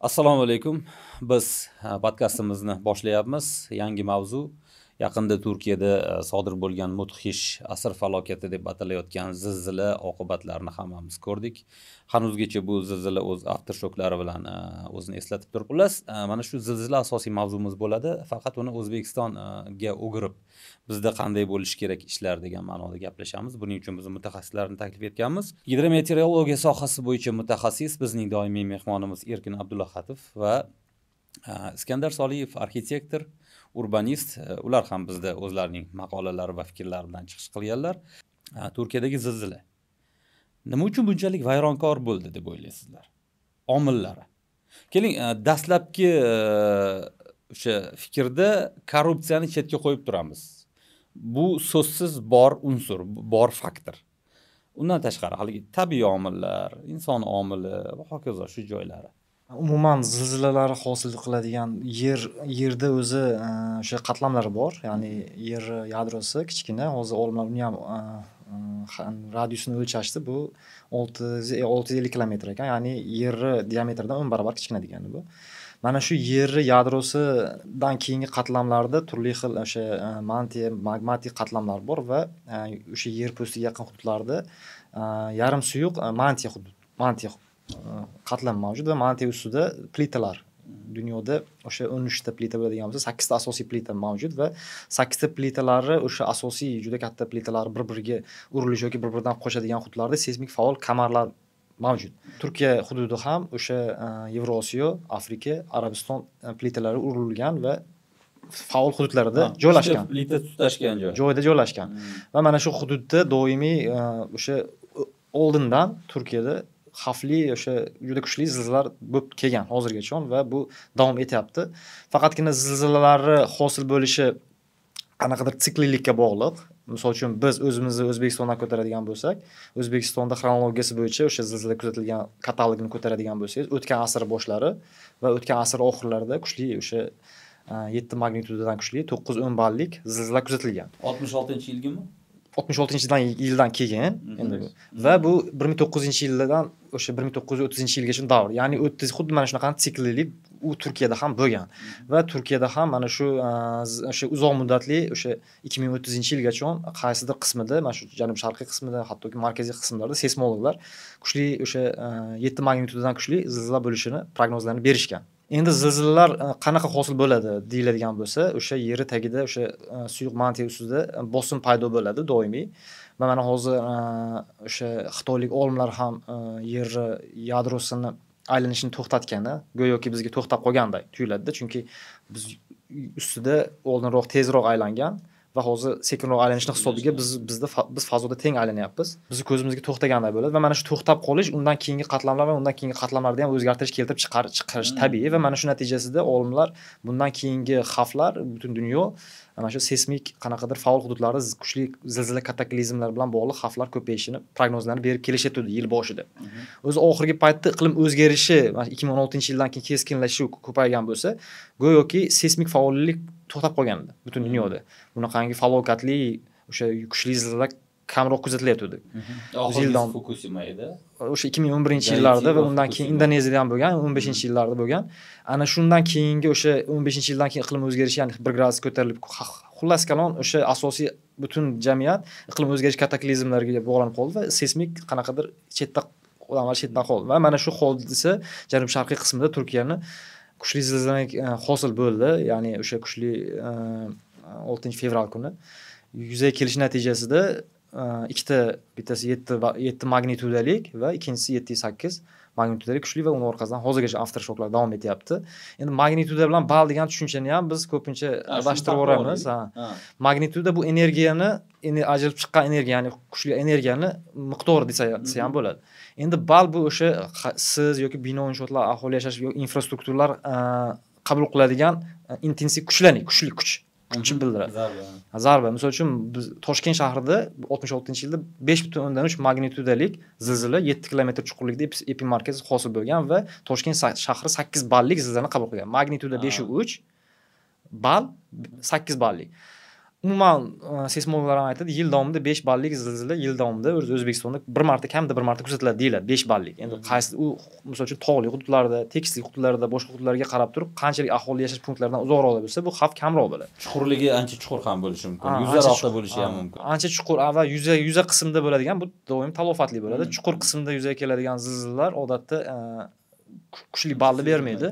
assalomu alaykum biz podkastimizni boshlayapmiz yangi mavzu yaqinda turkiyada e, sodir bo'lgan mudhish asr falokati deb atalayotgan zilzila oqibatlarini hammamiz ko'rdik hanuzgacha bu zilzila o'z aftershoklari bilan e, o'zini eslatib turib xullas e, mana shu zilzila asosiy mavzumiz bo'ladi faqat uni o'zbekistonga o'girib bizda qanday bo'lishi kerak ishlar degan ma'noda gaplashamiz buning uchun biz mutaxassislarni taklif etganmiz gidrometeorologiya sohasi bo'yicha mutaxassis bizning doimiy mehmonimiz erkin abdullaxatov va iskandar soliyev arxitektor urbanist e, ular ham bizda o'zlarining maqolalari va fikrlari bilan chiqish qilganlar e, turkiyadagi zilzila nima uchun bunchalik vayronkor bo'ldi deb o'ylaysizlar omillari keling e, dastlabki o'sha fikrda korrupsiyani chetga qo'yib turamiz bu so'zsiz bor unsur bor faktor undan tashqari haligi tabiiy omillar inson omili va hokazo shu joylari Umuman zilzilalar hosil qiladigan yer Yerda o'zi e, o'sha qatlamlari bor, ya'ni Yer yadrosi kichkina, hozir olimlar ham e, e, radiusini o'lchashdi. Bu 650 kilometr ekan, ya'ni Yerni diametridan o'n barobar kichkina degani bu. Mana shu Yerni yadrosidan keyingi qatlamlarda turli xil o'sha mantiya, magmatik qatlamlar bor va o'sha Yer po'stiga yaqin hududlarda yarim suyuq mantiya hudud, mantiya qatlam mavjud va mana ustida plitalar dunyoda o'sha o'n uchta plita bo'ladigan bo'lsa sakkizta asosiy plita mavjud va sakkizta plitalari o'sha asosiy juda katta plitalar bir biriga urilish yoki bir biridan qochadigan hududlarda seysmik faol kamarlar mavjud turkiya hududi ham o'sha e, yevrosiyo afrika arabiston e, plitalari urilgan va faol hududlarida joylashgan plita tutashgan joy joyda joylashgan hmm. va mana shu hududda doimiy e, o'sha oldindan turkiyada xavfli o'sha juda kuchli zilzilalar bo'lib kelgan hozirgacha va bu davom etyapti faqatgina zilzilalarni hosil bo'lishi qanaqadir siklilikka bog'liq misol uchun biz o'zimizni o'zbekistondan ko'taradigan bo'lsak o'zbekistonda xronologiyasi bo'yicha o'sha zilzila kuzatilgan katalogini ko'taradigan bo'lsangiz o'tgan asr boshlari va o'tgan asr oxirlarida kuchli o'sha e, yetti magnitudadan kuchli to'qqiz o'n ballik zilzila kuzatilgan oltmish oltinchi yilgimi oltmish oltinchi yildan keyin endi va bu bir ming to'qqizinchi yildan o'sha bir ming to'qqiz yuz o'ttizinchi yilgacha davr ya'ni o'ttiz xuddi mana shunaqa siklilik u turkiyada ham bo'lgan va turkiyada ham mana shu o'sha uzoq muddatli o'sha ikki ming o'ttizinchi yilgacha qaysidir qismida mana shu janub sharqiy qismida hattoki markaziy qismlarda seysmologlar kuchli o'sha yetti magnitudadan kuchli zilzila bo'lishini prognozlarini berishgan endi zilzilalar e, qanaqa hosil bo'ladi deyiladigan bo'lsa o'sha yeri tagida o'sha e, suyuq mantiya ustida e, bosim paydo bo'ladi doimiy va mana hozir o'sha xitoylik olimlar ham yerni yadrosini aylanishini to'xtatgani go'yoki bizga to'xtab qolganday tuyuladida chunki biz ustida oldinroq tezroq aylangan va hozir sekinroq aylanishni hisobiga biz bizda biz fazoda teng aylanyapmiz bizni ko'zimizga to'xtaganday bo'ladi va mana shu to'xtab qolish undan keyingi qatlamlar va undan keyingi qatlamlarda ham o'zgartirish keltirib chiqarish hmm. tabiiy va mana shu natijasida olimlar bundan keyingi xavflar butun dunyo mana shu seysmik qanaqadir faol hududlarda kuchli zilzila kataklizmlar bilan bog'liq xavflar ko'payishini prognozlarni berib kelishayotgandi yil boshida mhm. o'zi oxirgi paytda iqlim o'zgarishi ikki ming o'n oltinchi yildan keyin keskinlashuv ko'paygan bo'lsa go'yoki seysmik faollik to'xtab qolgan edi butun dunyoda hmm. bunaqangi falokatli o'sha kuchli zilzila kamroq kuzatilayotgandi mhm. yildan o'sha ikki ming o'n birinchi yillarda va undan keyin indoneziyada ham bo'lgan o'n beshinchi hmm. yillarda bo'lgan ana shundan keyingi o'sha o'n beshinchi yildan keyin iqlim o'zgarishi ya'ni bir gradus ko'tarilib xullas kalon o'sha asosiy butun jamiyat iqlim o'zgarish kataklizmlariga bog'lanib qoldi va seysmik qanaqadir chetda odamlar chetdan qoldi va mana shu hodisa janub sharqiy qismida turkiyani kuchli zilzila e, hosil bo'ldi ya'ni o'sha kuchli e, oltinchi fevral kuni yuzaga kelishi natijasida e, ikkita bittasi yetti yetti magnitudalik va ikkinchisi yetti sakkiz magnitudalari kuchli va uni orqasidan hozirgacha aftershoklar davom etyapti endi magnituda bilan bal degan tushunchani ham biz ko'pincha adashtirib yuboramiz magnituda bu energiyani ajralib chiqqan energiya ya'ni kuchli energiyani miqdori desa ham bo'ladi endi bal bu o'sha siz yoki bino inshootlar aholi yashash infrastrukturalar qabul qiladigan intensiv kuchlarni kuchli kuch uning uchun bildiradi zarba zarba misol uchun biz toshkent shahrida oltmish oltinchi yilda besh butun o'ndan uch magnitudalik zilzila yetti kilometr chuqurlikda epimarkaz hosil bo'lgan va toshkent shahri sakkiz ballik zilzilani qabul qilgan magnituda beshu uch ball sakkiz ballik umuman e, seysmologlar ham aytadi yil davomida besh ballik zilzila yil davomida o'zbekistonda bir marta kamida bir marta kuzatiladi deyiladi besh ballik endi qaysi u misol uchun tog'li hududlarda tekislik hududlarda boshqa hududlarga qarab turib qanchalik aholi yashash punktlaridan uzoqroqda bo'lsa bu xavf kamroq bo'ladi chuqurligi ancha chuqur ham bo'lishi mumkin yuzaroqda bo'lishi ham mumkin ancha chuqur va yuza yuza qismida bo'ladigan bu doim talofatli bo'ladi chuqur qismda yuzaga keladigan zilzilalar odatda e, kuchli balni bermaydi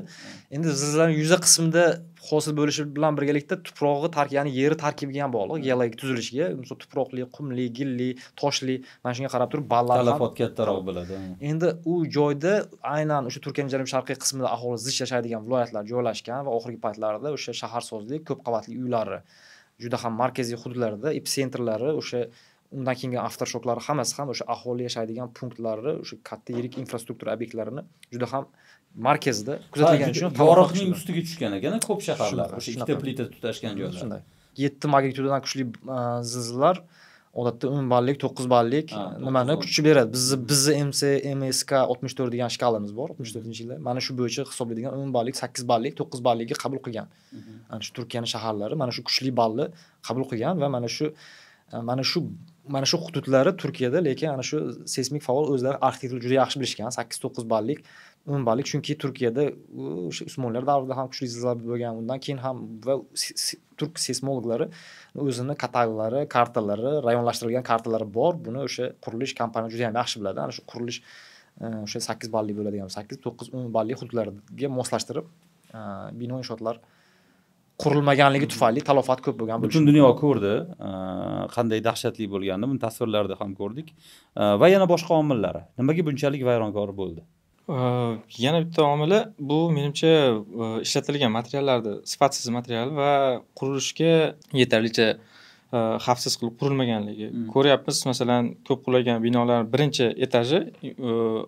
endi zilzilani yuza qismida hosil bo'lishi bilan birgalikda tuprog'i tark ya'ni yeri tarkibiga ham bog'liq geologik hmm. tuzilishiga tuproqli qumli gilli toshli mana shunga qarab turib ballar talafot kattaroq bo'ladi endi u joyda aynan o'sha turkiyaning janubi sharqiy qismida aholi zich yashaydigan viloyatlar joylashgan va oxirgi paytlarda o'sha shaharsozlik ko'p qavatli uylari juda ham markaziy hududlarda epsentrlari o'sha undan keyingi aftershoklari hammasi ham o'sha aholi yashaydigan punktlari o'sha katta yirik infrastruktura obyektlarini juda ham markazida kuzatilgani uchun yorug'ning ustiga tushgan ekan ko'p shaharlar o'sha ikkita plita tutashgan joylar shunday yetti magnitudadan kuchli e, zilzilalar odatda o'n ballik to'qqiz ballik nimani kuchi beradi bizni bizni mc msk oltmish to'rt degan shkalamiz bor oltmish to'rtinchi yilda mana shu bo'yicha hisoblaydigan o'n ballik sakkiz ballik to'qqiz ballikka qabul qilgan ana shu turkiyani shaharlari mana shu kuchli balni qabul qilgan va mana shu e, mana shu mana shu hududlari turkiyada lekin ana shu seysmik faol o'zlari arxitektura juda yaxshi bilishgan sakkiz to'qqiz ballik umumbalik chunki turkiyada o'sha usmonlar davrida ham kuchli zilzila bo'lgan undan keyin ham va turk seysmologlari o'zini kataloglari kartalari rayonlashtirilgan kartalari bor buni o'sha qurilish kompaniya juda ham yaxshi biladi ana shu qurilish o'sha sakkiz balli bo'ladigan sakkiz to'qqiz o'n balli hududlarga moslashtirib bino inshootlar qurilmaganligi tufayli talofat ko'p bo'lgan butun dunyo ko'rdi qanday dahshatli bo'lganini buni tasvirlarda ham ko'rdik va yana boshqa omillari nimaga bunchalik vayronkor bo'ldi Yana bitta omili bu menimcha e, ishlatilgan materiallarni sifatsiz material va qurilishga yetarlicha e, xavfsiz qilib qurilmaganligi hmm. ko'ryapmiz masalan ko'p qulagan binolar birinchi etaji e,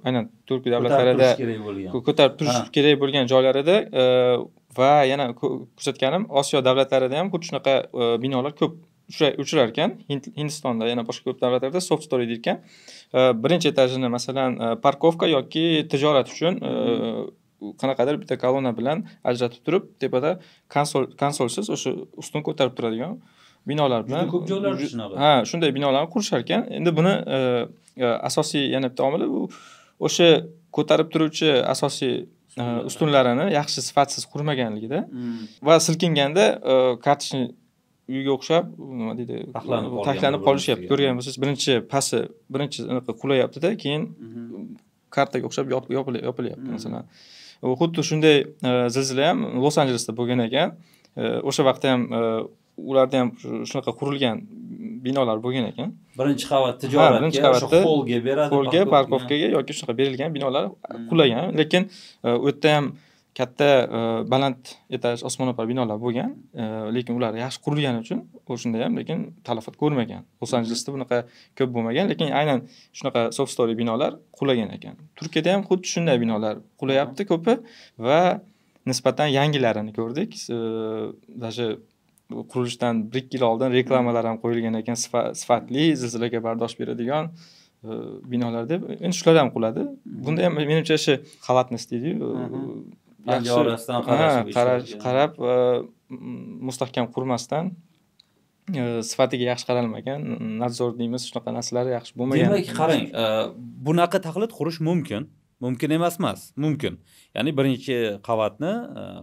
aynan turkiy davlatlarida ko'tarib turish kerak bo'lgan joylarida va yana ko'rsatganim osiyo davlatlarida ham xuddi shunaqa binolar ko'p uchrar ekan hindistonda yana boshqa ko'p davlatlarda soft story deyilgan e, birinchi etajini masalan e, parkovka yoki tijorat uchun e, qanaqadir bitta kolonna bilan ajratib turib tepada konsol konsolsiz o'sha ustun ko'tarib turadigan binolar bilan ko'p joylarda shunaqa ha shunday binolarni qurishar ekan endi buni asosiy yana bitta omili bu o'sha ko'tarib turuvchi asosiy ustunlarini yaxshi sifatsiz qurmaganligida mm. va silkinganda kartochni uyga o'xshab nima deydi taxlanib qolishyapti ko'rgan bo'lsangiz birinchi pasi birinchi anaqa qulayaptida keyin mm-hmm. kartaga o'xshab yopilyapti mm. masalan u xuddi shunday e, zilzila ham los anjelesda bo'lgan ekan e, o'sha vaqtda ham e, ularda ham shunaqa qurilgan binolar bo'lgan ekan birinchi qavat tijoratga birinchi qavatda holga beradi holga parkovkaga yoki shunaqa berilgan binolar mm. qulagan lekin u yerda ham katta e, baland etaj osmono'par binolar bo'lgan e, lekin ular yaxshi qurilgani uchun o'shanda ham lekin talafot ko'rmagan los anjelesda bunaqa ko'p bo'lmagan lekin aynan shunaqa soft story binolar qulagan ekan turkiyada ham xuddi shunday binolar qulayapti ko'pi va nisbatan yangilarini ko'rdik e, даже qurilishdan bir ikki yil oldin reklamalar ham qo'yilgan ekan sifatli zilzilaga bardosh beradigan binolar deb endi shular ham quladi bunda ham menimcha shu xalatnost deydiyu yaxshi qarash qarab e, mustahkam qurmasdan e, sifatiga yaxshi qaralmagan nadzor deymiz shunaqa narsalar yaxshi bo'lmagan demak qarang e, bunaqa taqlid qurish mumkin mumkin emas emas mumkin ya'ni birinchi qavatni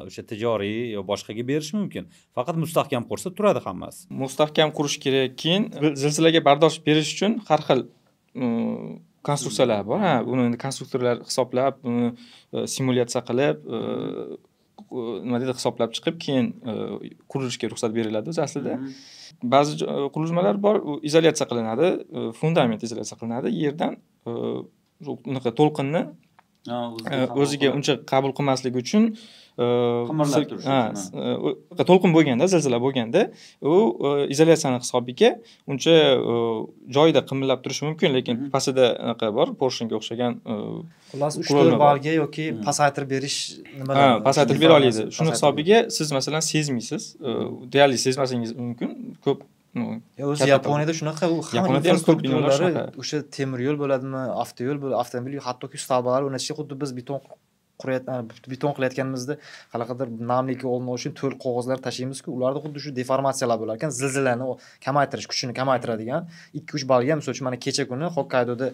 o'sha tijoriy yo boshqaga berish mumkin faqat mustahkam qursa turadi hammasi mustahkam qurish kerak keyin zilzilaga bardosh berish uchun har xil konstruksiyalar bor ha hmm. uni konstruktorlar hisoblab uni e, simulyatsiya qilib e, e, nima deydi hisoblab chiqib keyin qurilishga ruxsat beriladi o'zi aslida hmm. ba'zi qurilmalar bor u izolyatsiya qilinadi fundament izolyatsiya qilinadi yerdan unaqa to'lqinni o'ziga uncha qabul qilmasligi uchun Э, qimirlab to'lqin э, bo'lganda zilzila bo'lganda u э, izolyatsiyani hisobiga uncha joyida qimirlab turishi mumkin lekin pastida anaqa bor porshinga o'xshagan xullas uch to'rt balga yoki pasaytirib berish nimalar pasaytirib bera oladi shuni hisobiga siz masalan sezmaysiz e, deyarli sezmasangiz mumkin ko'p o'zi yaponiyada shunaqa u hamma o'sha temir yo'l bo'ladimi avtoyo'l avtomobil hattoki stavbalar o'rnatishga xuddi biz beton beton qilayotganimizda qanaqadir namlikka olmoq uchun to'l qog'ozlar tashlaymizku ularni xuddi shu deformatsiyalar bo'lar ekan zilzilani kamaytirish kuchini kamaytiradigan ikki uch balga misol uchun mana kecha kuni xokkaydoda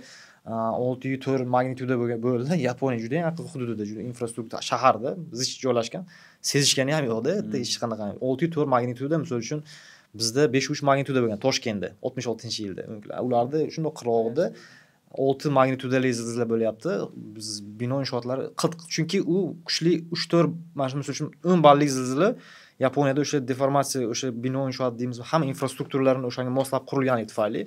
olti yu to'rt magnituda bo'ldi yaponiya juda yaqin hududida juda infrastruktura shaharda zich joylashgan sezishgani ham yo'qda hech hmm. qanaqa olti yu to'rt magnituda misol uchun bizda besh uch magnituda bo'lgan toshkentda oltmish oltinchi yilda ularni shundoq qirg'og'ida 6 magnitudali zilzila bo'lyapti biz bino inshootlari qattiq chunki u kuchli 3 to'rt mana shu misol uchun o'n ballik zilzila yaponiyada o'sha deformatsiya o'sha bino inshoot deymiz hamma infrastrukturalarni o'shanga moslab qurilgani tufayli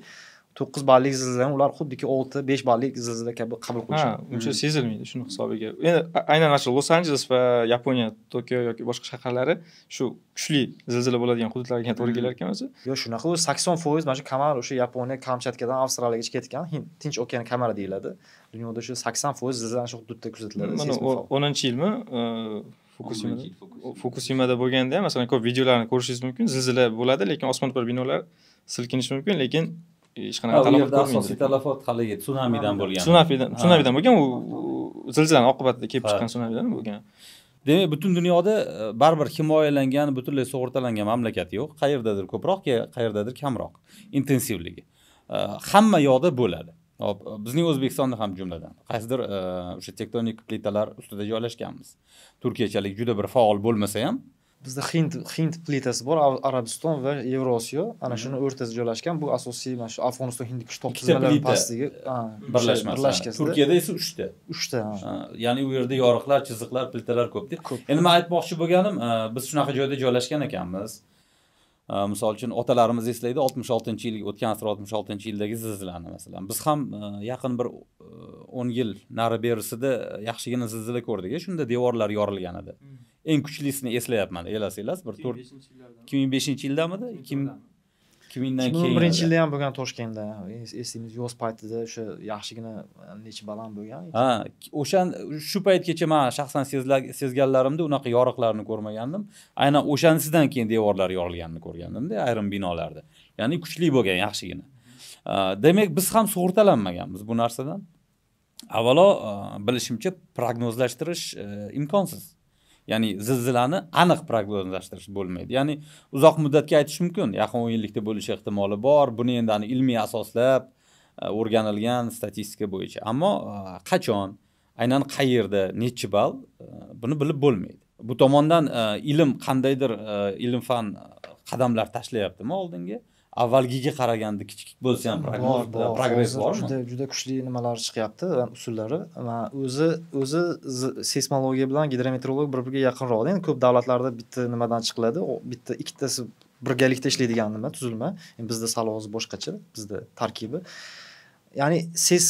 to'qqiz ballik ham ular xuddiki olti besh ballik zilzila kabi qabul qilishadi ha uncha hmm. sezilmaydi shuni hisobiga endi aynan mana shu los anjeles va yaponiya tokio yoki boshqa shaharlari shu kuchli zilzila bo'ladigan hududlarga to'g'ri hmm. kelar ekan o'zi yo'q shunaqa o'zi sakson foiz mana shu kamar o'sha yaponiya kamchatkadan avstraliyagacha ketgan hind tinch okeani kamari deyiladi dunyoda shu sakson foiz zilzila shu hududda kuzatiladi mana o'ninchi yilmi e, fukusimada bo'lganda masalan ko'p videolarni ko'rishingiz mumkin zilzila bo'ladi lekin osmono'par binolar silkinishi mumkin lekin hech qanaqa talafot u yerda asosiy talafot haligi sunamidan bo'lgan sunamidan sunamidan bo'lgan u zilzilani oqibatida kelib chiqqan sunamidan bo'lgan demak butun dunyoda baribir himoyalangan butunlay sug'urtalangan mamlakat yo'q qayerdadir ko'proq qayerdadir kamroq intensivligi hamma yoqda bo'ladi hop bizning o'zbekistonda ham jumladan qaysidir o'sha tektonik plitalar ustida joylashganmiz turkiyachalik juda bir faol bo'lmasa ham bizda hind hind plitasi bor arabiston va yevrosiyo ana shuni o'rtasida joylashgan bu asosiy mana shu afg'oniston hind qishloq tizmalari birlashmasi birlashgan turkiyada esa uchta uchta ya'ni u yerda yoriqlar chiziqlar plitalar ko'pda ko'p endi man aytmoqchi bo'lganim e, biz shunaqa joyda joylashgan ekanmiz misol uchun otalarimiz eslaydi oltmish oltinchi yil o'tgan asr oltmish oltinchi yildagi zilzilani masalan biz ham e, yaqin bir e, o'n yil nari berisida e, yaxshigina zilzila ko'rdik shunda devorlar yorilgan edi hmm. eng kuchlisini eslayapman elasanglar bir to'rt ikki ming beshinchi yildamidi ikki ikki mingdan keyin ikki ming birinchi yilda ham bo'lgan toshkentda esingiz yoz paytida o'sha yaxshigina necha baland bo'lgan ha o'sha shu paytgacha man shaxsan sezganlarimda unaqa yoriqlarni ko'rmagandim aynan o'shanisidan keyin devorlar yorilganini ko'rgandimda ayrim binolarda ya'ni kuchli bo'lgan yaxshigina demak biz ham sug'urtalanmaganmiz bu narsadan avvalo bilishimcha prognozlashtirish imkonsiz ya'ni zilzilani aniq prognozlashtirish bo'lmaydi ya'ni uzoq muddatga aytish mumkin yaqin o'n yillikda bo'lishi ehtimoli bor buni endi hani ilmiy asoslab e, o'rganilgan statistika bo'yicha ammo e, qachon aynan qayerda nechi ball e, buni bilib bo'lmaydi bu tomondan ilm qandaydir ilm fan qadamlar tashlayaptimi oldinga avvalgiga qaraganda kichik bo'lsa ham progress bormi juda juda kuchli nimalari chiqyapti usullari o'zi o'zi seysmologiya bilan gidrometeorologiya bir biriga yaqinroqda endi ko'p davlatlarda bitta nimadan chiqiladi bitta ikkitasi birgalikda ishlaydigan nima tuzilma bizda sal hozir boshqacha bizda tarkibi ya'ni seys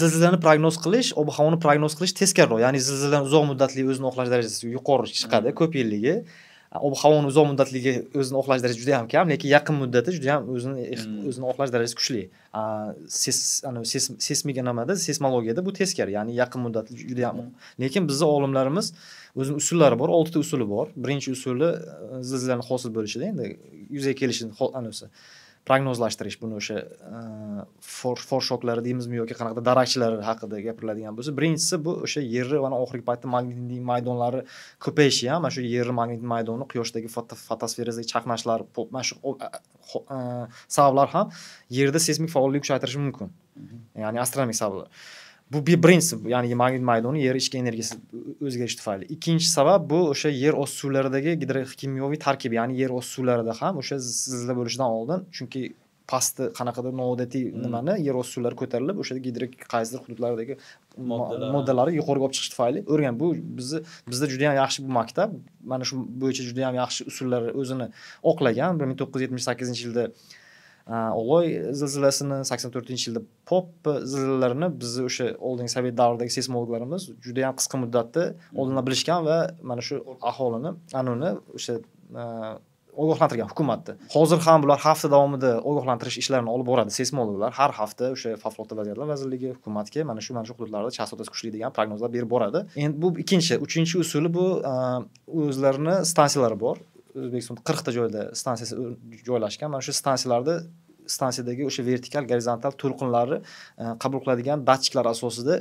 zilzilani prognoz qilish ob havoni prognoz qilish teskariroq ya'ni zilziladan uzoq muddatli o'zini oqlash darajasi yuqori chiqadi ko'p yilligi ob havoni uzoq muddatligi o'zini oqlash darajasi juda ham kam lekin yaqin muddati juda ham o'zini hmm. o'zini oqlash darajasi kuchli seysmik nimada seysmologiyada bu teskari ya'ni yaqin muddat juda ham hmm. lekin bizni olimlarimiz o'zini usullari bor oltita usuli bor birinchi usuli e, zilzilani hosil bo'lishida endi yuzaga kelishini anisi prognozlashtirish buni o'sha e, forshoklari deymizmi yoki qanaqadir darakchilar haqida gapiriladigan bo'lsa birinchisi bu o'sha yerni mana oxirgi paytda magnitniy maydonlari ko'payishi ham mana shu yerni magnit maydoni quyoshdagi fotosferadagi chaqnashlar mana shu e, sabablar ham yerda seysmik faollikni kuchaytirishi mumkin mhm. ya'ni astronomik sabablar bu bir birinchisi ya'ni magnit maydoni yer ichki energiyasi o'zgarishi tufayli ikkinchi sabab bu o'sha yer osti suvlaridagi gidrokimyoviy tarkib ya'ni yer osti suvlarida ham o'sha zilzila bo'lishidan oldin chunki pastda qanaqadir noodatiy hmm. nimani yer osti suvlari ko'tarilib o'sha gidro qaysidir hududlardagi moddalari yuqoriga olib chiqish tufayli o'rgan bu bizni bizda juda yam yaxshi bu maktab mana shu bo'yicha juda yam yaxshi usullar o'zini oqlagan bir ming to'qqiz yuz yetmish sakkizinchi yilda oloy zilzilasini sakson to'rtinchi yilda pop zilzilalarini bizni o'sha oldingi sovet davridagi seysmologlarimiz juda yam qisqa muddatda hmm. oldindan bilishgan va mana shu aholini anuni o'sha e, ogohlantirgan hukumatni hozir ham bular hafta davomida ogohlantirish ishlarini olib boradi seysmologlar har hafta o'sha favqulodda vaziyatlar vazirligi hukumatga mana shu mana shu hududlarda chastotasi kuchli degan prognozlar berib boradi endi bu ikkinchi uchinchi usuli bu e, o'zlarini stansiyalari bor o'zbekistonda qirqta joyda stansiyasi joylashgan mana shu stansiyalarda stansiyadagi o'sha vertikal gorizontal to'lqinlarni e, qabul qiladigan datchiklar asosida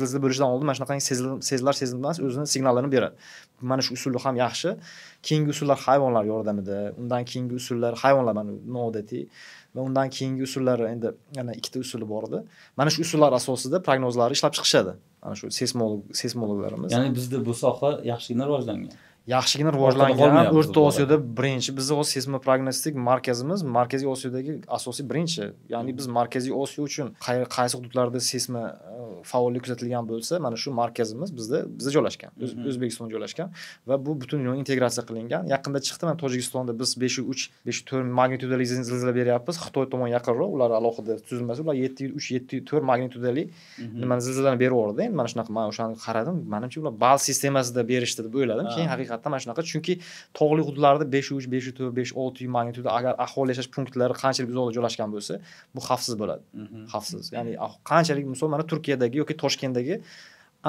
zilzila bo'lishidan oldin mana shunaqangi sezilar sezilmas o'zini signallarini beradi mana shu usulni ham yaxshi keyingi usullar hayvonlar yordamida undan keyingi usullar hayvonlar mana noodatiy va undan keyingi usullar endi yana ikkita usuli bor edi mana shu usullar asosida prognozlarni ishlab chiqishadi mana shu seysmolog seysmologlarimiz ya'ni bizda bu soha yaxshigina rivojlangan yaxshigina rivojlangan o'rta osiyoda birinchi bizni hozir seysmoprognostik markazimiz markaziy osiyodagi asosiy birinchi ya'ni biz markaziy osiyo uchun qaysi hududlarda seysma e, faollik kuzatilgan bo'lsa mana shu markazimiz bizda bizda joylashgan o'zbekistonda joylashgan va bu butun dunyoga integratsiya qilingan yaqinda chiqdi mana tojikistonda biz besh yu uch besh yu to'rt magnitudali zilzila beryapmiz xitoy tomon yaqinroq ular alohida tuzilmasi ular yetti yu uch yetti yu to'rt magnitudali nimani zilzilani berib endi mana shunaqa man o'shani qaradim manimcha ular bal sistemasida berishdi deb o'yladim keyin haqiqat haqiqatdan mana shunaqa chunki tog'li hududlarda besh uch besh to'rt besh olti uy magnituda agar aholi yashash punktlari qanchalik uzoqda joylashgan bo'lsa bu xavfsiz bo'ladi mhm. xavfsiz mhm. ya'ni ah, qanchalik misol mana turkiyadagi yoki toshkentdagi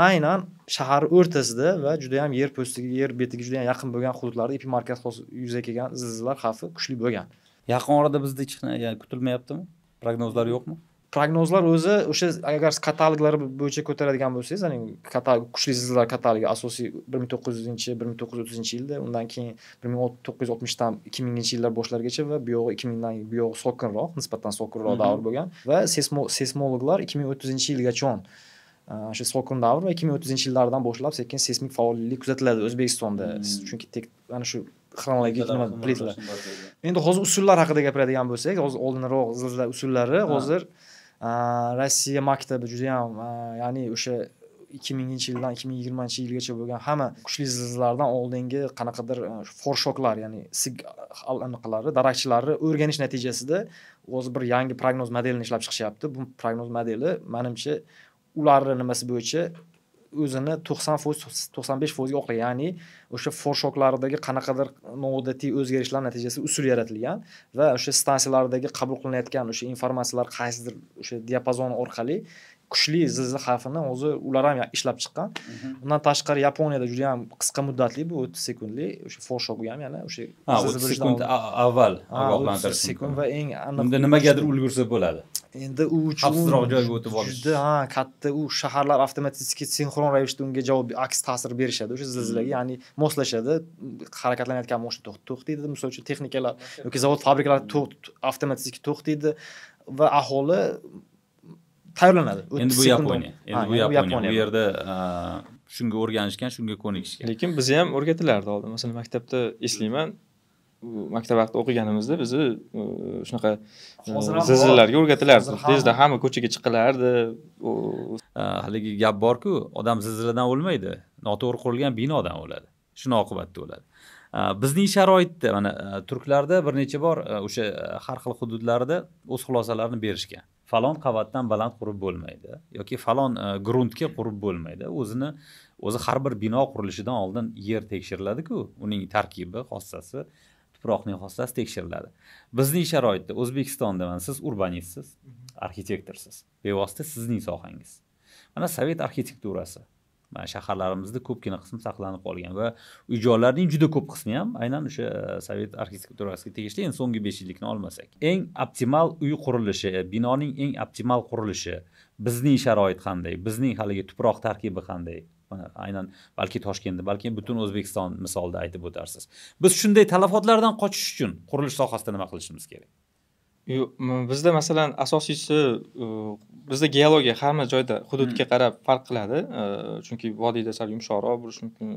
aynan shahar o'rtasida va juda ham yer po'stiga yer betiga juda ham yaqin bo'lgan hududlarda epimarkaz yuzaga kelgan zilzilalar xavfi kuchli bo'lgan yaqin orada bizda hech kutilmayaptimi prognozlar yo'qmi prognozlar o'zi o'sha agar kataloglar bo'yicha ko'taradigan bo'lsangiz ya'ni katalog kuchli zilzilalar katalogi asosiy bir ming to'qqiz yuzinchi bir ming to'qqiz yuz o'ttizinchi yilda undan keyin bir ming to'qqiz yuz oltmishdan ikki minginchi yillar boshlarigacha va buyog'i ikki mingdan buyog'i sokinroq nisbatan sokinroq davr bo'lgan va seysmologlar ikki ming o'ttizinchi yilgachon e, o'sha sokin davr va ikki ming o'ttizinchi yillardan boshlab sekin seysmik faollik kuzatiladi o'zbekistonda chunki tek ana shu endi hozir usullar haqida gapiradigan bo'lsak hozir oldinroq zilzila usullari hozir rossiya maktabi juda yam e, ya'ni o'sha ikki minginchi yildan ikki ming yigirmanchi yilgacha bo'lgan hamma kuchli zilzilalardan oldingi qanaqadir e, forshoklar ya'ni anaqalari darakchilari o'rganish natijasida hozir bir yangi prognoz modelini ishlab chiqishyapti bu prognoz modeli manimcha ularni nimasi bo'yicha o'zini to'qson foiz to'qson besh foizga oqlagan ya'ni o'sha forshoklardagi qanaqadir noodatiy o'zgarishlar natijasida usul yaratilgan va o'sha stansiyalardagi qabul qilinayotgan o'sha informatsiyalar qaysidir o'sha diapazon orqali kuchli zilzila xavfini o'zi ular ham ishlab chiqqan mhm. undan tashqari yaponiyada juda yam qisqa muddatli bu o'ttiz sekundli o'sha forshok ham yana o'sha o'ttiz sekund avval ogohlantirish sekund va eng aniq unda nimagadir ulgursa bo'ladi endi u uchun xavfsizroq joyga o'tib olish juda ha katta u shaharlar avtomatik sinxron ravishda unga javob aks ta'sir berishadi o'sha zilzilaga hmm. ya'ni moslashadi harakatlanayotgan moshina to'xtaydi misol uchun texnikalar yoki zavod fabrikalar hmm. avtomatik to'xtaydi va aholi tayyorlanadi endi bu yaponiya endi bu yaponiya bu yerda shunga o'rganishgan shunga ko'nikishgan lekin bizni ham o'rgatilardi oldin masalan maktabda eslayman maktab vaqtida o'qiganimizda bizni e, shunaqa e, zilzilalarga o'rgatilardi tezda hamma ko'chaga chiqilardi haligi gap borku odam zilziladan o'lmaydi noto'g'ri qurilgan binodan o'ladi shuni oqibatida o'ladi bizning sharoitda mana e, turklarda bir necha bor o'sha har xil hududlarda o'z xulosalarini berishgan falon qavatdan baland qurib bo'lmaydi yoki falon gruntga qurib bo'lmaydi o'zini o'zi har bir bino qurilishidan oldin yer tekshiriladiku uning tarkibi xossasi tuproqning xossasi tekshiriladi bizning sharoitda o'zbekistonda mana siz urbanistsiz mhm. arxitektorsiz bevosita sizning sohangiz mana sovet arxitekturasi mana shaharlarimizda ko'pgina qismi saqlanib qolgan va uy joylarning juda ko'p qismi ham aynan o'sha e, sovet arxitekturasiga tegishli endi so'nggi besh yillikni olmasak eng optimal uy qurilishi e, binoning eng optimal qurilishi bizning sharoit qanday bizning haligi tuproq tarkibi qanday aynan balki toshkentda balki butun o'zbekiston misolida aytib o'tarsiz biz shunday talafotlardan qochish uchun qurilish sohasida nima qilishimiz kerak bizda masalan asosiysi bizda geologiya hamma joyda hududga hmm. qarab farq qiladi e, chunki vodiyda sal yumshoqroq bo'lishi mumkin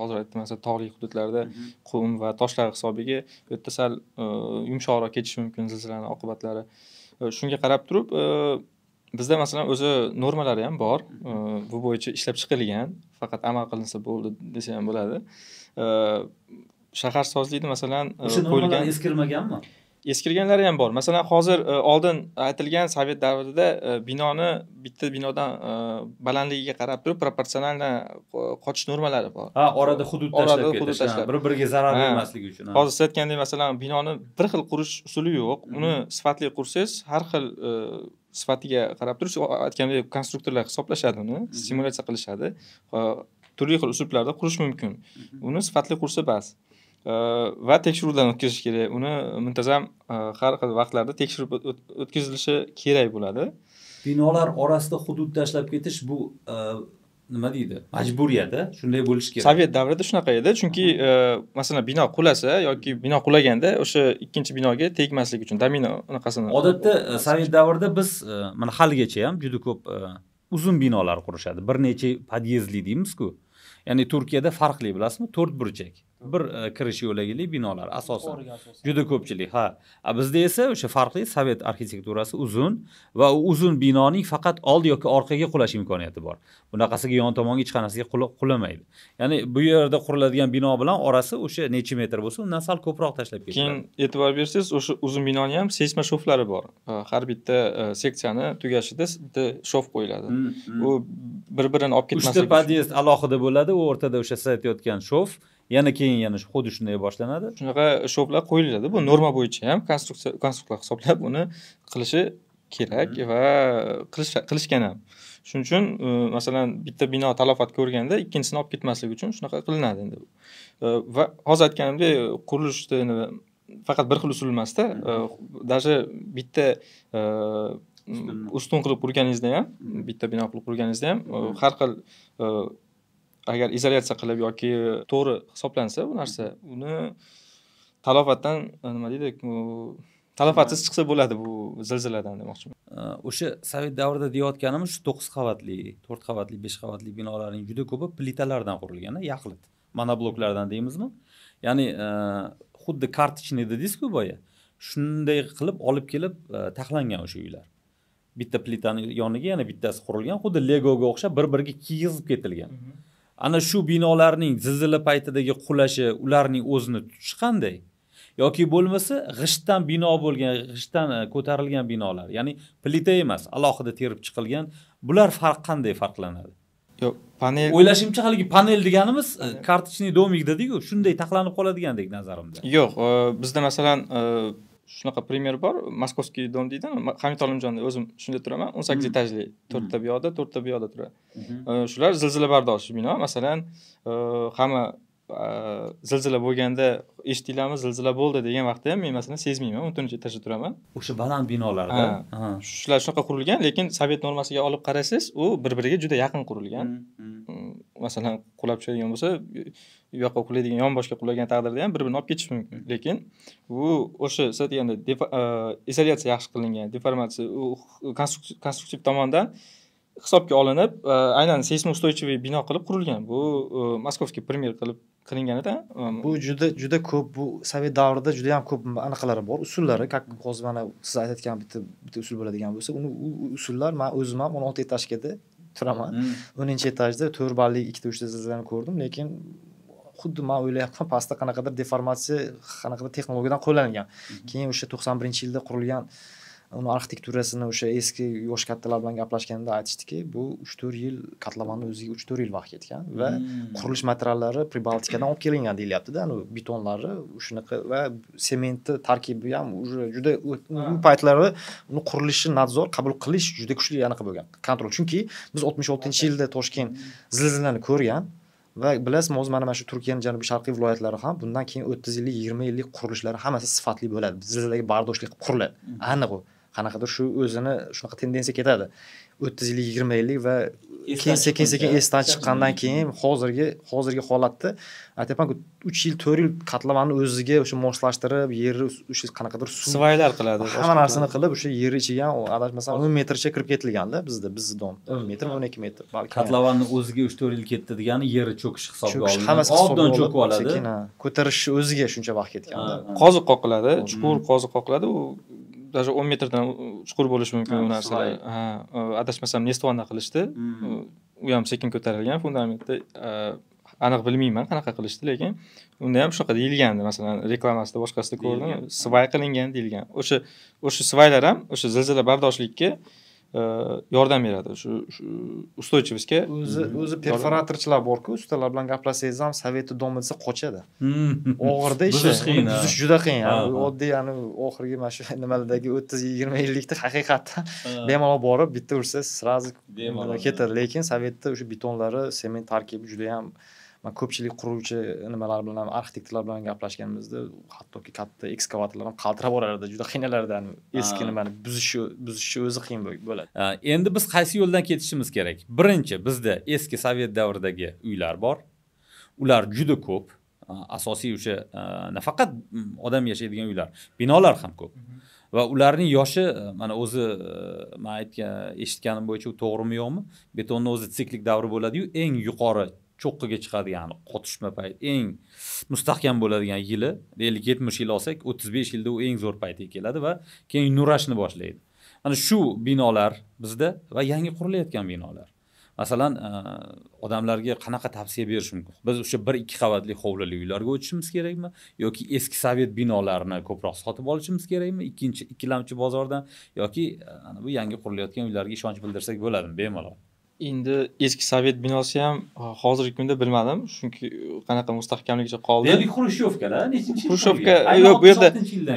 hozir aytdim masalan tog'li hududlarda hmm. qum va toshlar hisobiga u yerda sal e, yumshoqroq kechishi mumkin zilzilani oqibatlari e, shunga qarab turib bizda masalan o'zi normalari ham bor bu bo'yicha ishlab chiqilgan faqat amal qilinsa bo'ldi desa ham bo'ladi shaharsozlikni masalan e, o'sha normalar eskirmaganmi eskirganlari ham bor masalan hozir e, oldin aytilgan sovet davrida e, binoni bitta binodan balandligiga qarab turib proporsionalni qochish normalari bor ha orada hudud orada hudud tashlab bir biriga zarar bermasligi uchun hozir siz aytgandek masalan binoni bir xil qurish usuli yo'q uni sifatli qursangiz har xil sifatiga qarab turib aytganimdek konstruktorlar hisoblashadi uni mhm. simulyatsiya qilishadi turli xil uslublarda qurish mumkin mhm. uni sifatli qursa bas va tekshiruvdan o'tkazish kerak uni muntazam har xil vaqtlarda tekshirib o'tkazilishi kerak bo'ladi binolar orasida hudud tashlab ketish bu nima deydi majburiyada shunday bo'lishi kerak sovet davrida shunaqa edi chunki e, masalan bino qulasa yoki bino qulaganda o'sha ikkinchi binoga tegmaslik uchun domino unaqasini odatda e, sovet davrida biz e, mana haligacha ham juda ko'p uzun binolar qurishadi bir necha podyezdli deymizku ya'ni turkiyada farqli bilasizmi to'rt burchak bir e, kirish yo'lagili binolar asosan juda ko'pchilik ha bizda esa o'sha farqli sovet arxitekturasi uzun va u uzun binoning faqat old yoki orqaga qulash imkoniyati bor bunaqasiga yon tomonga hech qanaqasiga qulamaydi ya'ni bu yerda quriladigan bino bilan orasi o'sha necha metr bo'lsa undan sal ko'proq tashlab ketadi keyin e'tibor bersangiz o'sha uzun binoni ham seysma shoflari bor e, har bitta e, seksiyani tugashida bitta shof qo'yiladi mm, mm. u bir birini olib ketmasligi uchta podyezd alohida bo'ladi u o'rtada o'sha aytayotgan shof yana keyin yana shu xuddi shunday boshlanadi shunaqa shovlar qo'yiladi bu norma bo'yicha ham konstruksiya konstruktorlar hisoblab uni qilishi kerak va qilishgan ham shuning uchun e, masalan bitta bino talofat ko'rganda ikkinchisini olib ketmaslik uchun shunaqa qilinadi endi e, va hozir aytganimdek qurilishni faqat bir xil usul emasda e, даже bitta ustun qilib qurganingizda ham bitta bino qilib qurganingizda ham har xil agar izolyatsiya qilib yoki to'g'ri hisoblansa bu narsa uni talofatdan nima deydi talofatsiz chiqsa bo'ladi bu zilziladan demoqchiman o'sha sovet davrida deyayotganimiz shu to'qqiz qavatli to'rt qavatli besh qavatli binolarning juda ko'pi plitalardan qurilgan yaxlit monobloklardan deymizmi ya'ni xuddi kartochniy dedingizku boya shunday qilib olib kelib taxlangan o'sha uylar bitta plitani yoniga yana bittasi qurilgan xuddi legoga o'xshab bir biriga kiygizib ketilgan mm -hmm. ana shu binolarning zilzila paytidagi qulashi ularning o'zini tutishi qanday yoki bo'lmasa g'ishtdan bino bo'lgan g'ishtdan e, ko'tarilgan binolar ya'ni plita emas alohida terib chiqilgan bular farq qanday farqlanadi yo'q panel o'ylashimcha haligi panel deganimiz e, kartochniy домик dediku shunday taqlanib qoladigandek nazarimda yo'q e, bizda masalan shunaqa primer bor московский дом deydi hamid olimjonni o'zim shunda turaman o'n sakkiz hmm. etajli to'rtta hmm. bu yoqda to'rtta bu yoqda turadi hmm. shular zilzila bardosh bino masalan e, hamma zilzila bo'lganda eshitinglarmi zilzila bo'ldi degan vaqtda ham men masalan sezmayman o'n to'rtinchi etajda turaman o'sha baland binolarda shular shunaqa qurilgan lekin sovet normasiga olib qarasangiz u bir biriga juda yaqin qurilgan mm, mm. Mm, masalan qulab tushadigan bo'lsa u yoqqa qulaydigan yonboshga qulagan taqdirda ham bir birini olib ketishi mumkin lekin u o'sha siz aytganday e, izolyatsiya yaxshi qilingan deformatsiya u konstruktiv tomondan hisobga olinib e, aynan seysmoустойчивый bino qilib qurilgan bu e, maskovga пример qilib qilinganida um, bu juda juda ko'p bu sovet davrida juda yam ko'p anaqalari bor usullari как mm-hmm. hozir mana siz aytayotgan bitta bitta usul bo'ladigan bo'lsa uni usullar man o'zim ham o'n olti etajkada turaman mm-hmm. o'ninchi etajda to'rt balli ikkita uchta zilzilani ko'rdim lekin xuddi man o'ylayapman pastda qanaqadir deformatsiya qanaqadir texnologiyadan qo'llanilgan mm-hmm. keyin o'sha to'qson birinchi yilda qurilgan uni arxitekturasini o'sha eski yosh kattalar bilan gaplashganda aytishdiki bu uch to'rt yil kotlovanni o'ziga uch to'rt yil vaqt ketgan va hmm. qurilish materiallari pribaltikadan olib kelingan deyilyaptida anavi betonlari shunaqa va sementni tarkibi ham уже juda u ah. paytlari uni qurilishni nadzor qabul qilish juda kuchli anaqa bo'lgan kontrol chunki biz oltmish oltinchi yilda toshkent hmm. zilzilani ko'rgan va bilasizmi hozir mana mana shu turkiyani janubiy sharqiy viloyatlari ham bundan keyin o'ttiz yillik yigirma yillik qurilishlari hammasi sifatli bo'ladi zilzilaga bardoshli qilib quriladi hmm. aniq u qanaqadir shu o'zini shunaqa tendensiya ketadi o'ttiz yillik yigirma yillik va keyin sekin sekin esdan chiqqandan keyin hozirgi hozirgi holatda aytyapmanku uch yil to'rt yil kotlovanni o'ziga o'sha moslashtirib yerni o'sha qanaqadir suv svaylar qiladi hamma narsani qilib o'sha yerni ichiga adashmasam o'n metrcha kirib ketilganda bizda bizni dom o'n metr o'n ikki metr balki kotlovanni o'ziga uch to'rt yil ketdi degani yerni cho'kish hisobga olinadi hammasi obdan cho'kib oladi sekin ko'tarish o'ziga shuncha vaqt ketganda qoziq qoqiladi chuqur qoziq qoqiladi u даже он metrdan chuqur bo'lishi mumkin u narsalar ha adashmasam nestvanni qilishdi u ham sekin ko'tarilgan fundamentda aniq bilmayman qanaqa qilishdi lekin unda ham shunaqa deyilgandi masalan reklamasida boshqasida ko'rdim svay qilingan deyilgan o'sha o'sha svaylar ham o'sha zilzila bardoshlikka Э, yordam beradi shu устойчивостьga o'zi o'zi perforatorchilar borku ustalar bilan gaplashsangiz ham совет dom desa qochadi og'irda ishi buzish juda qiyin oddiy ani oxirgi mana shu nimalardagi o'ttiz yigirma ellikda haqiqatdan bemalol borib bitta ursangiz сразу ketadi lekin sovetda o'sha betonlari sement tarkibi juda yam man ko'pchilik quruvchi nimalar bilan ham arxitektorlar bilan gaplashganimizda hattoki katta ekskavatorlar ham qaltirab yuborardi juda qiynalardan eski nimani buzishni buzishni o'zi qiyin bo'ladi endi biz qaysi yo'ldan ketishimiz kerak birinchi bizda eski sovet davridagi uylar bor ular juda ko'p asosiy o'sha nafaqat mm, odam yashaydigan uylar binolar ham ko'p mhm. va ularning yoshi e, mana o'zi e, man aytgan eshitganim bo'yicha u to'g'rimi yo'qmi betonni o'zi tsiklik davri bo'ladiyu eng yuqori cho'qqiga chiqadi ya'ni qotishma payti eng mustahkam bo'ladigan yili deylik yetmish yil olsak o'ttiz besh yilda u eng zo'r paytiga keladi va keyin nurashni boshlaydi mana shu binolar bizda va yangi qurilayotgan binolar masalan e, odamlarga qanaqa tavsiya berish mumkin biz o'sha bir ikki qavatli hovlili uylarga o'tishimiz kerakmi yoki eski sovet binolarini ko'proq sotib olishimiz kerakmi ikkinchi ikkilamchi bozordan yoki e, bu yangi qurilayotgan uylarga ishonch bildirsak bo'ladimi bemalol endi eski sovet binosi ham hozirgi kunda bilmadim chunki qanaqa mustahkamligicha qoldi bu xrushchevkada nechinchi xrushchevka yo'q bu yerda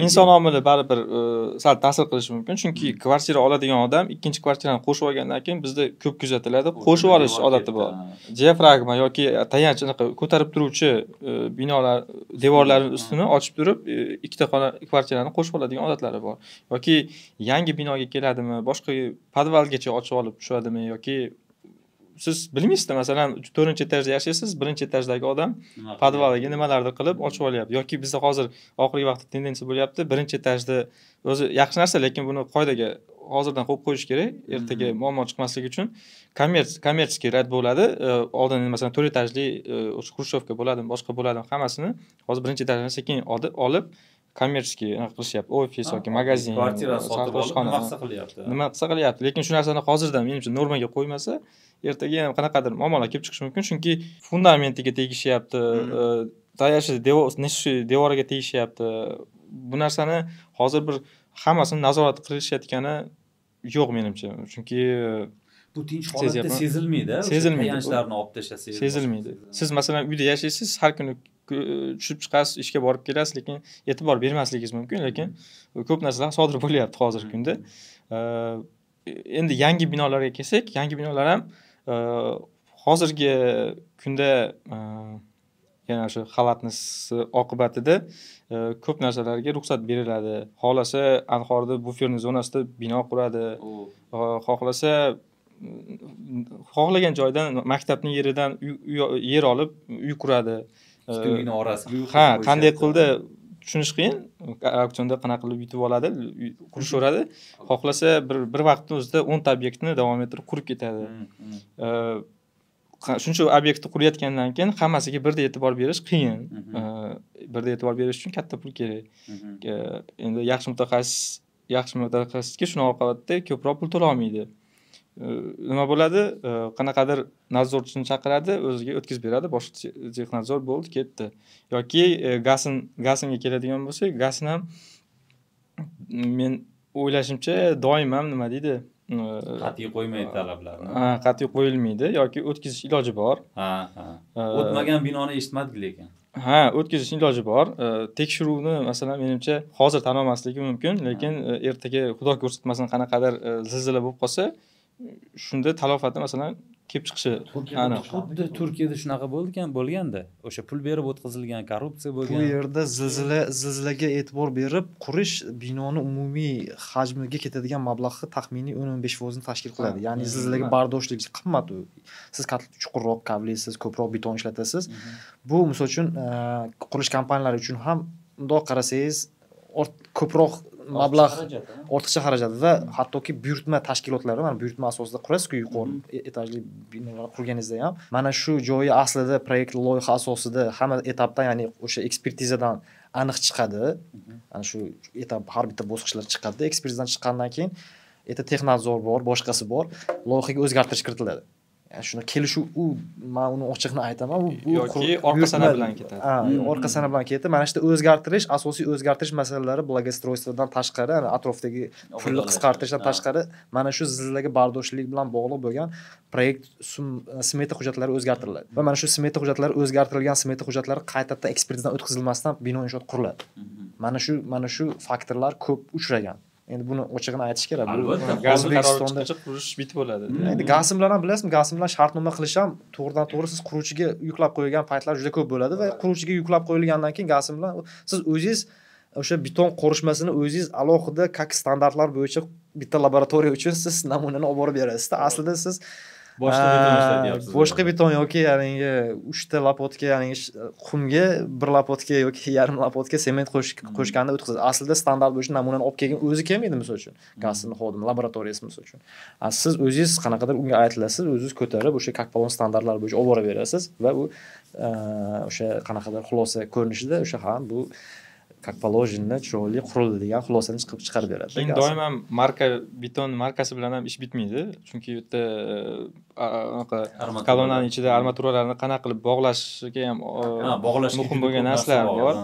inson omili baribir e, sal ta'sir qilishi mumkin chunki hmm. kvartira oladigan odam ikkinchi kvartirani qo'shib olgandan keyin bizda ko'p kuzatiladi qo'shib olish odati bor diafragma yoki tayanch anaqa ko'tarib turuvchi e, binolar devorlarni hmm. ustini ochib turib e, ikkita xona kvartirani qo'shib oladigan odatlari bor yoki yangi binoga keladimi boshqa podvalgacha ochib olib tushadimi yoki siz bilmaysizda masalan to'rtinchi etajda yashaysiz birinchi etajdagi odam podvaliga nimalardir qilib ochib olyapti yoki bizda hozir oxirgi vaqtda tendensiya bo'lyapti birinchi etajda o'zi yaxshi narsa lekin buni qoidaga hozirdan qo'yib qo'yish kerak ertaga hmm. muammo chiqmasligi uchun kommersiya rad bo'ladi oldin masalan to'rt etajli o'sha хрущевка bo'ladimi boshqa bo'ladimi hammasini hozir birinchi etajdan sekin olib anaqa qilishyapti ofis yoki magazin kvartirani sotib olib nima qilsa qilyapti nima qilsa qilyapti lekin shu narsani hozirdan menimcha normaga qo'ymasa ertaga ham qanaqadir muammolar kelib chiqishi mumkin chunki fundamentiga tegishyapti tayashi devorga tegishyapti bu narsani hozir bir hammasini nazorat qilishayotgani yo'q menimcha chunki bu tinch holatda sezilmaydi sezilmaydi tayanchlarni olib tashlasangiz sezilmaydi siz masalan uyda yashaysiz har kuni tushib chiqasiz ishga borib kelasiz lekin e'tibor bermasligingiz mumkin lekin mm-hmm. ko'p narsalar sodir bo'lyapti hozirgi kunda mm-hmm. endi yangi binolarga kelsak yangi binolar ham hozirgi kunda yana o'sha xalatnisi oqibatida ko'p narsalarga ruxsat beriladi xohlasa anhorni buferni zonasida bino quradi oh. xohlasa xohlagan joydan maktabni yeridan yer olib uy quradi ikki uyni ha qanday qildi tushunish qiyin auksionda qanaqa qilib yutib oladi kurishaveradi xohlasa bir bir vaqtni o'zida o'nta obyektni davom ettirib qurib ketadi hmm, hmm. shuncha obyektni qurayotgandan keyin hammasiga birda e'tibor berish qiyin hmm, birda e'tibor berish uchun katta pul kerak endi yaxshi mutaxassis yaxshi mutaxassisga shuni oqibatda ko'proq pul to'lolmaydi olmaydi Э, nima bo'ladi э, qanaqadir nadzorchini chaqiradi o'ziga o'tkazib beradi boshqa texnadzor bo'ldi ketdi yoki e, gasin gasinga keladigan bo'lsak gasin ham men o'ylashimcha doim ham nima deydi e, qat'iy qo'ymaydi talablarni ha qat'iy qo'yilmaydi yoki o'tkazish iloji bor ha ha o'tmagan binoni eshitmadik lekin ha o'tkazish iloji bor e, tekshiruvni masalan menimcha hozir tan olmasligi mumkin lekin ertaga xudo ko'rsatmasin qanaqadir zilzila bo'lib qolsa shunda talofati masalan kelib chiqishi ana xuddi turkiyada shunaqa bo'lgan bo'lganda o'sha pul berib o'tkazilgan korrupsiya bo'lgan bu yerda zilzila zilzilaga e'tibor berib qurish binoni umumiy hajmiga ketadigan mablag'ni taxminiy o'n o'n besh foizini tashkil qiladi ya'ni zilzilaga bardoshlik qimmat u siz chuqurroq kavlaysiz ko'proq beton ishlatasiz bu misol uchun qurilish kompaniyalari uchun ham mundoq qarasangiz ko'proq mablag' ortiqcha xarajatda hattoki buyurtma tashkilotlari mana buyurtma asosida qurasizku yuqori e, etajli binolar qurganingizda ham mana shu joyi aslida proyekt loyiha asosida hamma etapdan ya'ni o'sha ekspertizadan aniq chiqadi ana shu etap har bitta bosqichlar chiqadida ekspertizadan chiqqandan keyin erta texnadzor bor boshqasi bor loyihaga o'zgartirish kiritiladi shuni kelishuv u man uni ochiqni aytaman u yoki hmm. orqa sana bilan ketadi orqa sana bilan ketadi mana shu o'zgartirish asosiy o'zgartirish masalalari благоустройстводан tashqari atrofdagi pulni qisqartirishdan tashqari mana shu zilzilaga bardoshlilik bilan bog'liq bo'lgan proyekt e, smeta hujjatlari o'zgartiriladi va mana shu smeta hujjatlari o'zgartirilgan smeta hujjatlari qaytadan ekspertizadan o'tkazilmasdan bino inshoot quriladi mana shu mana shu faktorlar ko'p uchragan endi buni ochig'ini aytish kerak albatta chiqib qurish bitib bo'ladi endi hmm. gasimlar bilan ham bilasizmi gasim bilan shartnoma qilish ham to'g'ridan to'g'ri siz quruvchiga yuklab qo'yilgan paytlar juda ko'p bo'ladi va quruvchiga yuklab qo'yilgandan keyin gasim bilan siz o'zingiz o'sha beton qo'rishmasini o'zingiz alohida как standartlar bo'yicha bitta laboratoriya uchun siz namunani olib borib berasizda aslida siz boshqa beton ishla boshqa beton yoki haligi uchta lopatga haligi qumga bir lapotka yoki yarim lapotka sement hmm. qo'shganda o'tkazadi aslida standart bo'yicha namunani olib kelgan o'zi kelmaydi misol uchun hmm. gazni xodimi laboratoriyasi misol uchun siz o'zingiz qanaqadir unga aytilasiz o'zingiz ko'tarib o'sha как полон standartlar bo'yicha olib boraverasiz va u o'sha qanaqadir xulosa ko'rinishida o'sha ha bu как положено chiroyli qurildi degan xulosani chiqib chiqarib beradi keyin doim ham marka beton markasi bilan ham ish bitmaydi chunki u yerda anaqa kolonnani ichida armaturalarni qanaqa qilib bog'lashga ham bog'lash muhim bo'lgan narsalar bor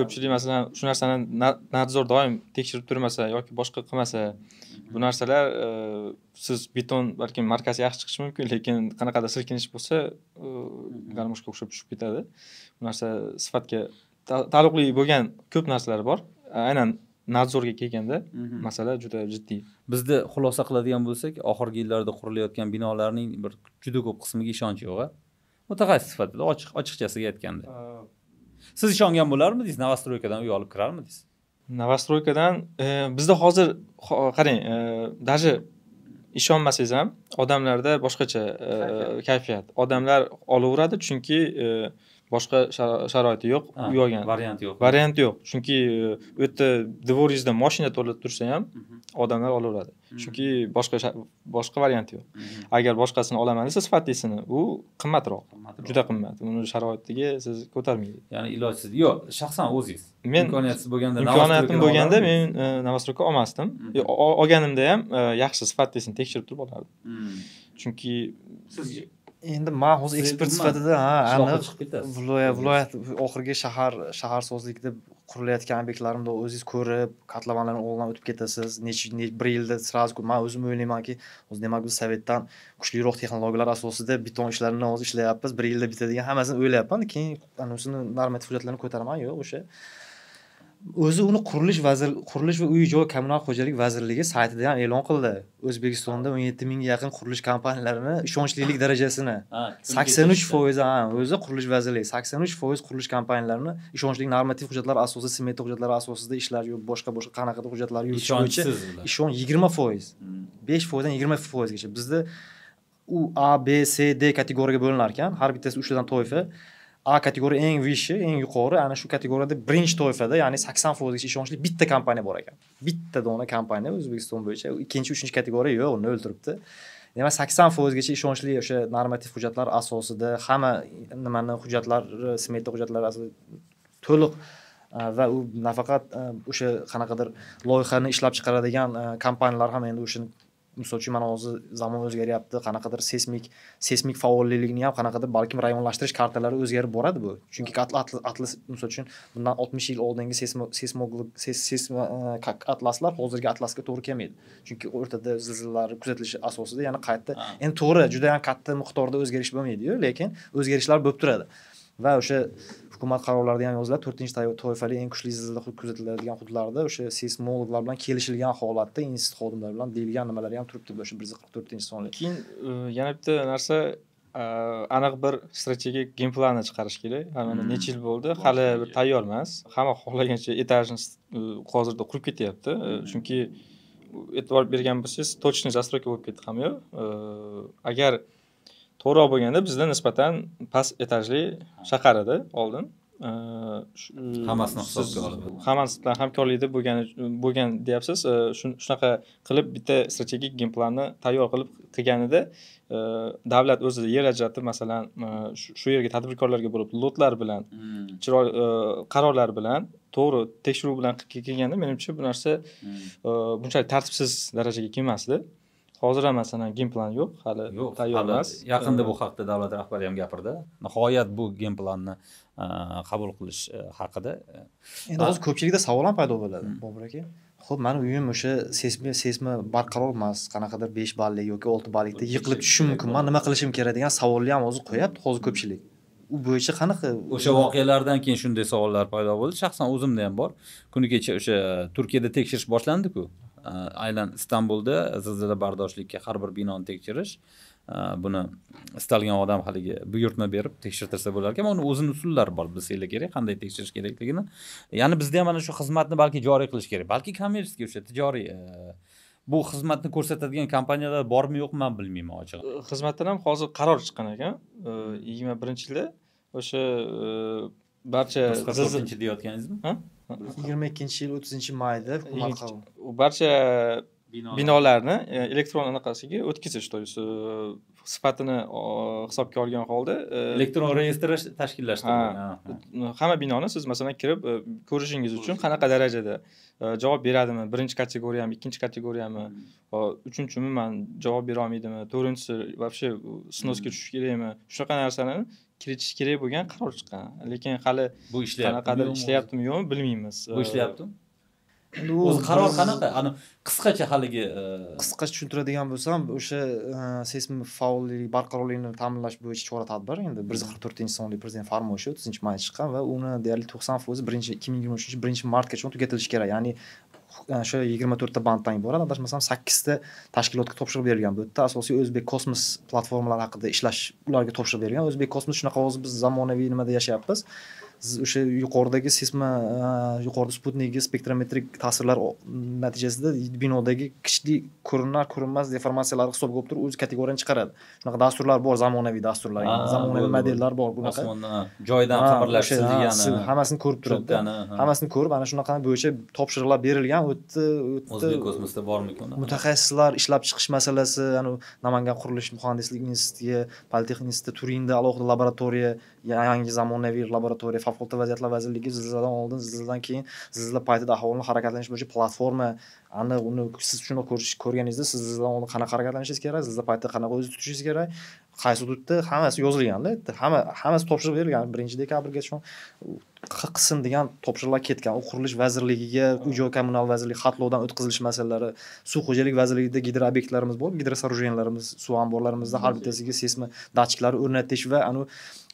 ko'pchilik masalan shu narsani nadzor doim tekshirib turmasa yoki boshqa qilmasa bu narsalar siz beton balkim markasi yaxshi chiqishi mumkin lekin qanaqadir silkinish bo'lsa garmoshka o'xshab tushib ketadi bu narsa sifatga taalluqli bo'lgan ko'p narsalar bor aynan nadzorga kelganda mhm. masala juda jiddiy bizda xulosa qiladigan bo'lsak oxirgi yillarda qurilayotgan binolarning bir juda ko'p qismiga ishonch yo'q a mutaxassis sifatida ochiq ochiqchasiga aytganda siz ishongan bo'larmidingiz novostroykadan uy olib kirarmidingiz novostroykadan e, bizda hozir qarang e, даже ishonmasangiz ham odamlarda boshqacha e, kayfiyat odamlar olaveradi chunki boshqa sharoiti yo'q uy olgan varianti yo'q varianti yo'q chunki u yerda dvorizda moshina to'lib tursa ham mhm. odamlar olaveradi mhm. chunki boshqa boshqa varianti yo'q mhm. agar boshqasini olaman desa sifatlisini u qimmatroq juda qimmat uni sharoitiga siz ko'tarmaydi ya'ni ilojsiz yo'q shaxsan o'zingiz men imkoniyatsiz bo'lganda imkoniyatim bo'lganda men новостройка e, olmasdim olganimda ham e, yaxshi sifatlisini tekshirib turib olardim hmm. chunki siz endi man hozir ekspert sifatida ha aniq viloyat viloyat oxirgi shahar deb qurilayotgan obyektlarni o'zingiz ko'rib katlovanlarni oldidan o'tib ketasiz nechi bir yilda сразу man o'zim o'ylaymanki hozir demak biz sovetdan kuchliroq texnologiyalar asosida beton ishlarini hozir ishlayapmiz bir yilda bitadigan hammasini o'ylayapman keyin anavisini normativ hujjatlarni ko'taraman yo'q o'sha o'zi uni qurilish vazir qurilish va uy joy kommunal xo'jalik vazirligi saytida ham e'lon qildi o'zbekistonda o'n yetti mingga yaqin qurilish kompaniyalarini ishonchlilik darajasini sakson uch foizi o'zi qurilish vazirligi sakson uch foiz qurilish kompaniyalarini ishonchli normativ hujjatlar asosida smeta hujjatlari asosida ishlar boshqa boshqa qanaqadir hujjatlar yuritish bo'yicha ishon yigirma foiz hmm. besh foizdan yigirma foizgacha bizda u a b c d kategoriyaga bo'linar ekan har bittasi uchtadan toifa a kategoriya eng vishi eng yuqori ana shu kategoriyada birinchi toifada ya'ni sakson foizgacha ishonchli bitta kompaniya bor ekan bitta dona kompaniya o'zbekiston bo'yicha ikkinchi uchinchi kategoriya yo'q uni o'ldiribdi demak sakson foizgacha ishonchli o'sha normativ hujjatlar asosida hamma nimani hujjatlar smeta hujjatlari to'liq e, va u nafaqat e, o'sha qanaqadir loyihani ishlab chiqaradigan e, kompaniyalar ham endi o'shani misol uchun mana hozir zamon o'zgaryapti qanaqadir seysmik seysmik faolligini ham qanaqadir balkim rayonlashtirish kartalari o'zgarib boradi bu chunki atlas misol uchun bundan oltmish yil oldingi seysmo e, atlaslar hozirgi atlasga to'g'ri kelmaydi chunki o'rtada zilzilalar kuzatilishi asosida yana qayta endi to'g'ri juda yam katta miqdorda o'zgarish bo'lmaydiyu lekin o'zgarishlar bo'lib turadi va o'sha hukumat qarorlarida ham yoziladi to'rtinchi toifali eng kuchli zilzila kuzatiladigan hududlarda o'sha seysmologlar bilan kelishilgan holatda institut xodimlari bilan deyilgan nimalari ham turibdi o'sha bir yuz qirq to'rtinchi sonli keyin e, yana bitta narsa e, aniq bir strategik gem planni chiqarish kerak mana mhm. necha yil bo'ldi hali bir tayyor emas hamma xohlagancha etajni e, hozirda qurib ketyapti mhm. chunki e'tibor bergan bo'lsangiz точный застройка bo'lib ketdi hamma yoq agar to'g'riroq bo'lganda bizda nisbatan past etajli shahar edi oldin hammasini hisobga olib hammasi bilan hamkorlikda bo'lgan bo'lgan deyapsiz shunaqa qilib bitta strategik gen planni tayyor qilib qilganida davlat o'zi yer ajratib masalan e, shu yerga tadbirkorlarga bo'lib lotlar bilan hmm. chiroyli e, qarorlar bilan to'g'ri tekshiruv bilan qilib kelganda menimcha bu narsa hmm. e, bunchalik tartibsiz darajaga kelmasdi hozir ham masalan gem plan yo'q hali yo'q tayyor emas yaqinda bu haqida davlat rahbari ham gapirdi nihoyat bu gem planni e, qabul qilish e, haqida e, endi hozir ko'pchilikda savol ham paydo bo'ladi hmm. bobur aka ho'p mani uyim o'sha seysmi seysmi barqaror emas qanaqadir besh ballik yoki olti ballikda yiqilib tushishi mumkin man nima qilishim kerak degan savolni ham hozir qo'yapti hozir ko'pchilik u bo'yicha qanaqa o'sha voqealardan keyin shunday savollar paydo bo'ldi shaxsan o'zimda ham bor kuni kecha o'sha turkiyada tekshirish boshlandiku aynan istanbulda zilzila bardoshlikka har bir binoni tekshirish e, buni istalgan odam haligi buyurtma berib tekshirtirsa bo'lar ekan uni o'zini usullari bor bilsanglar kerak qanday tekshirish kerakligini ya'ni bizda ham mana shu xizmatni balki joriy qilish kerak balki kommersiya o'sha tijoriy e, bu xizmatni ko'rsatadigan kompaniyalar bormi yo'qmi man bilmayman ochig'i e, xizmatdan ham hozir qaror chiqqan ekan yigirma birinchi yilda o'sha barcha qirq to'rtinchi deyotganingizmi yigirma ikkinchi yil o'ttizinchi mayda barcha binolarni e, elektron anaqasiga o'tkazish то есть e, sifatini hisobga olgan holda e, elektron reyestr tashkillashtirilgan hamma binoni siz masalan kirib ko'rishingiz uchun qanaqa darajada javob beradimi birinchi kategoriyami ikkinchi kategoriyami hmm. uchinchi umuman javob berolmaydimi to'rtinchisi вообще snosga hmm. tushish kerakmi shunaqa narsalarni kiritish kerak bo'lgan qaror chiqqan lekin hali bu ishlayapti qanaqadir ishlayaptimi yo'qmi bilmaymiz bu ishlayaptimi o'zi qaror qanaqa ani qisqacha haligi e, qisqacha tushuntiradigan bo'lsam o'sha e, seysmik faollik barqarorlikni ta'minlash bo'yicha chora tadbir endi bir yuz qirq to'rtinchi sonli prezident farmoyishi o'ttizinchi mayda chiqqan va uni deyarli to'qson foizi birinchi ikki ming yigirma uchinchi birinchi martgacha tugatilishi kerak ya'ni o'sha yigirma to'rtta banddan iborat adashmasam sakkizta tashkilotga topshiriq berilgan bu yerda asosiy o'zbek kosmos platformalari haqida ishlash ularga topshiriq berilgan o'zbek kosmos shunaqa hozir biz zamonaviy nimada yashayapmiz siz o'sha yuqoridagi sisma yuqorida sputnikga spektrometrik ta'sirlar natijasida binodagi kuchli ko'rinar ko'rinmas deformatsiyalarni hisobga olib turib o'z kategoriyani chiqaradi shunaqa dasturlar bor zamonaviy dasturlar zamonaviy modellar bor bunaqa joydan xabarlash degan hammasini ko'rib turibdi hammasini ko'rib ana shunaqa bo'yicha topshiriqlar berilgan o'tdi o'zbek kosmosida bormikan mutaxassislar ishlab chiqish masalasi anavi namangan qurilish muhandislik institutiga politexnik instituti turinda alohida laboratoriya yangi zamonaviy laboratoriya favqulodda vaziyatlar vazirligi zilziladan oldin zilziladan keyin zilzila paytida aholini harakatlanish bo'yicha platforma aniq uni siz shundoq ko'rish ko'rganingizda siz zilziladan oldin qanaqa harakatlanishingiz kerak zilzila paytida qanaqa o'zingizni tutishingiz kerak qaysi hududda hammasi yozilganda hamma hammasi topshirib berilgan birinchi dekabrgacha qilsin degan topshiriqlar ketgan u qurilish vazirligiga uy joy kommunal vazirligi xatlovdan o'tkazilish masalalari suv xo'jalik vazirligida gidroobektlarimiz bor gidrosorujenlarimiz suv omborlarimizda har bittasiga seysmi datchiklari o'rnatish va anavi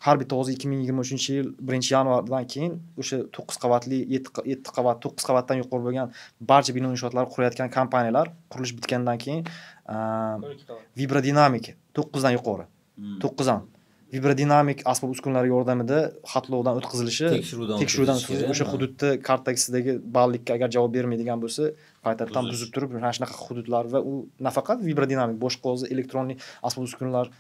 har bitta hozir ikki ming yigirma uchinchi yil birinchi yanvardan keyin o'sha to'qqiz qavatli yetti qavat to'qqiz qavatdan yuqori bo'lgan barcha bino inshootlari qurayotgan kompaniyalar qurilish bitgandan keyin vibrodinamika to'qqizdan yuqori hmm. to'qqizdan vibrodinamik asbob uskunalar yordamida xatlovdan o'tkazilishi tekshiruvdan tekshiruvdan o'tkazilishi o'sha hududni kartaksidagi ballikka agar javob bermaydigan bo'lsa qaytadan buzib turib mana shunaqa hududlar va u nafaqat vibrodinamik boshqa hozir elektronli asbob uskunalar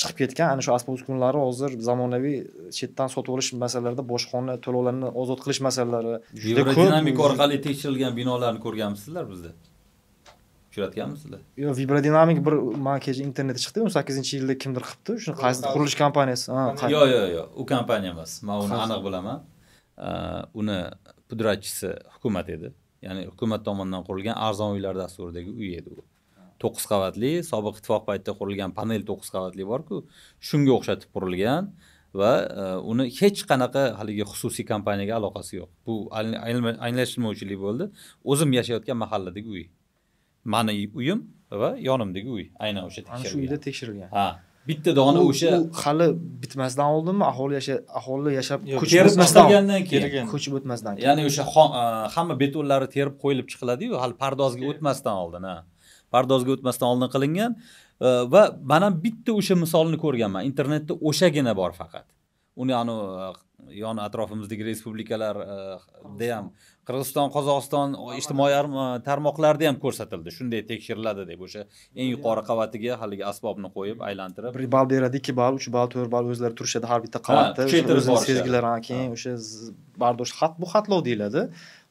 chiqib ketgan ana shu asbob uskunalari hozir zamonaviy chetdan sotib olish masalalarida bojxona to'lovlarini ozod qilish masalalari juda ko'p orqali tekshirilgan binolarni ko'rganmisizlar bizda uchratganmisizlar yo'q vibrodinamik bir man kecha internetda chiqdi o'n sakkizinchi yilda kimdir qilibdi shuni qaysi qurilish kompaniyasi yo'q yo'q yo'q u kompaniya emas man uni aniq bilaman uni pudratchisi hukumat edi ya'ni hukumat tomonidan qurilgan arzon uylar dasturidagi uy edi u to'qqiz qavatli sobiq ittifoq paytida qurilgan panel to'qqiz qavatli borku shunga o'xshatib qurilgan va uni hech qanaqa haligi xususiy kompaniyaga aloqasi yo'q bu anglashilmovchilik bo'ldi o'zim yashayotgan mahalladagi uy mani uyim va yonimdagi uy aynan o'sha tekshirilgan ana shu uyda tekshirilgan ha bitta dona o'sha hali bitmasdan oldinmi aholi yasha aholi yashab ko'chib o'tmasdan keyin ko'chib o'tmasdan keyin ya'ni o'sha e, hamma betonlari terib qo'yilib chiqiladiyu hali pardozga o'tmasdan oldin ha pardozga o'tmasdan oldin qilingan e, va man ham bitta o'sha misolni ko'rganman internetda o'shagina bor faqat uni anavi e, yon atrofimizdagi respublikalarda ham qirg'iziston qozog'iston ijtimoiy e, tarmoqlarda ham ko'rsatildi shunday tekshiriladi deb o'sha eng yuqori qavatiga haligi asbobni qo'yib aylantirib bir ball beradi ikki ball uch ball to'rt ball o'zlari turishadi har bitta qavatda o'zini sezgilari keyin o'sha bardosh xat bu xatlov deyiladi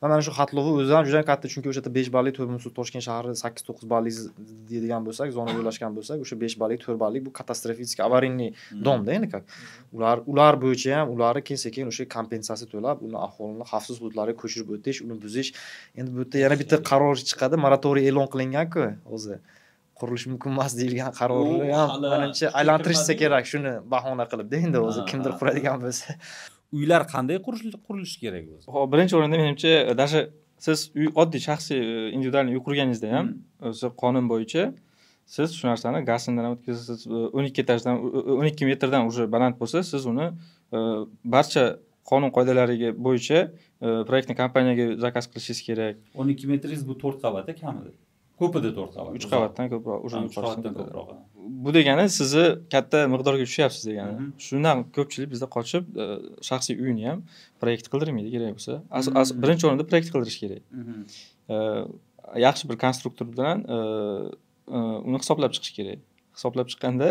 va mana shu xatlovni o'zi ham juda katta chunki o'sha yerda besh ballik to'rt toshkent shahri sakkiz to'qqiz ballik deydigan bo'lsak zona joylashgan bo'lsak o'sha besh ballik to'rt ballik bu katastrofический аварийный hmm. domda endi как hmm. ular ular bo'yicha ham ularni keyin sekin o'sha kompensatsiya to'lab uni aholini xavfsiz hududlarga ko'chirib o'tish uni buzish endi bu yerda yana bitta qaror chiqadi moratoriy e'lon qilinganku o'zi qurilish mumkin emas deyilgan qarorni ham manimcha aylantirishsa kerak shuni bahona qilibda endi o'zi kimdir quradigan bo'lsa uylar qanday qurilishi kerak o'zi hop birinchi o'rinda menimcha даже siz uy oddiy shaxsiy e, individualniy uy qurganingizda ham hmm. o'zi qonun bo'yicha siz shu narsani gassindan o'tkazasiz e, o'n ikki etajdan o'n ikki metrdan уже baland bo'lsa siz uni e, barcha qonun qoidalariga bo'yicha proyektni kompaniyaga zakaz qilishingiz kerak o'n ikki metringiz bu to'rt qavatda kamida ko'pida to'rt qavat uch qavatdan ko'proq уже uch qavatdan ko'proq bu degani sizni katta miqdorga tushyapsiz degani shundan ko'pchilik bizda qochib e, shaxsiy uyini ham proyekt qildirmaydi kerak bo'lsa birinchi o'rinda proyekt qildirish kerak e, yaxshi bir konstruktor bilan e, uni hisoblab chiqish kerak hisoblab chiqqanda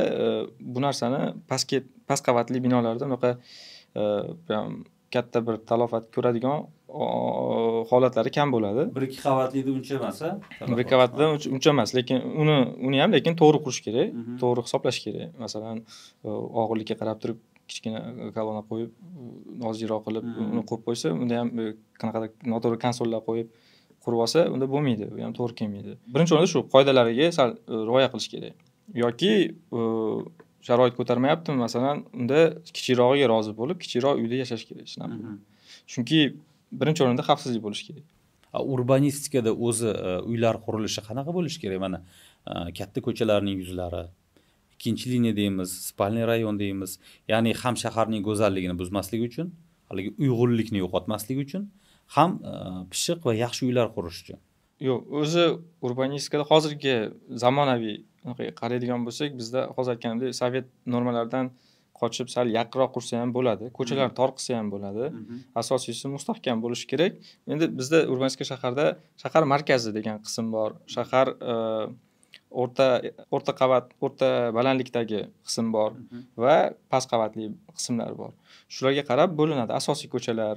bu narsani pastga past qavatli binolarda unaqa прям katta bir talofat ko'radigan holatlari kam bo'ladi bir ikki qavatlidu uncha emas bir ikki qavatli uncha emas lekin uni uni ham lekin to'g'ri qurish kerak mhm. to'g'ri hisoblash kerak masalan e, og'irlikka qarab turib kichkina e, kolonna qo'yib e, nozikroq qilib mhm. uni qo'yib qo'ysa unda ham qanaqadir noto'g'ri konsollar qo'yib qurib olsa unda bo'lmaydi bu ham to'g'ri kelmaydi birinchi o'rinda shu qoidalariga sal rioya qilish kerak yoki sharoit ko'tarmayaptimi masalan unda kichikrog'iga rozi bo'lib kichikroq uyda yashash kerak shunaqa mhmm. chunki birinchi o'rinda xavfsizlik bo'lishi kerak urbanistikada o'zi e, uylar qurilishi qanaqa bo'lishi kerak mana e, katta ko'chalarning yuzlari ikkinchi liniya deymiz спальный rayon deymiz ya'ni ham shaharning go'zalligini buzmaslik uchun haligi uyg'unlikni yo'qotmaslik uchun ham e, pishiq va yaxshi uylar qurish uchun yo'q o'zi urbanistikada hozirgi zamonaviy qaraydigan bo'lsak bizda hozir aytganimdek sovet normalaridan qochib sal yaqinroq qursa ham bo'ladi ko'chalar tor qilsa ham bo'ladi asosiysi mustahkam bo'lishi kerak endi bizda urbanistika shaharda shahar markazi degan qism bor shahar e, o'rta o'rta qavat o'rta balandlikdagi qism bor va past qavatli qismlar bor shularga qarab bo'linadi asosiy ko'chalar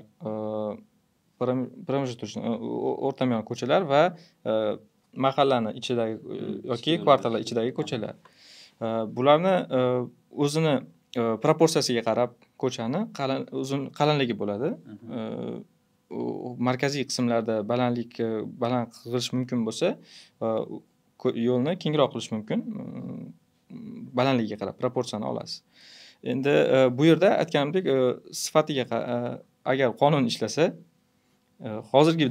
промежуточный e, o'rtamyon ko'chalar va e, mahallani ichidagi e, yoki kvartallar ichidagi ko'chalar e, bularni e, o'zini proporsiyasiga qarab ko'chani uzun qalinligi bo'ladi markaziy qismlarda balandlik baland qilish mumkin bo'lsa yo'lni kengroq qilish mumkin mm, balandligiga qarab proporsiyani olasiz endi bu yerda aytganimdek sifatiga agar qonun ishlasa Э, hozirgi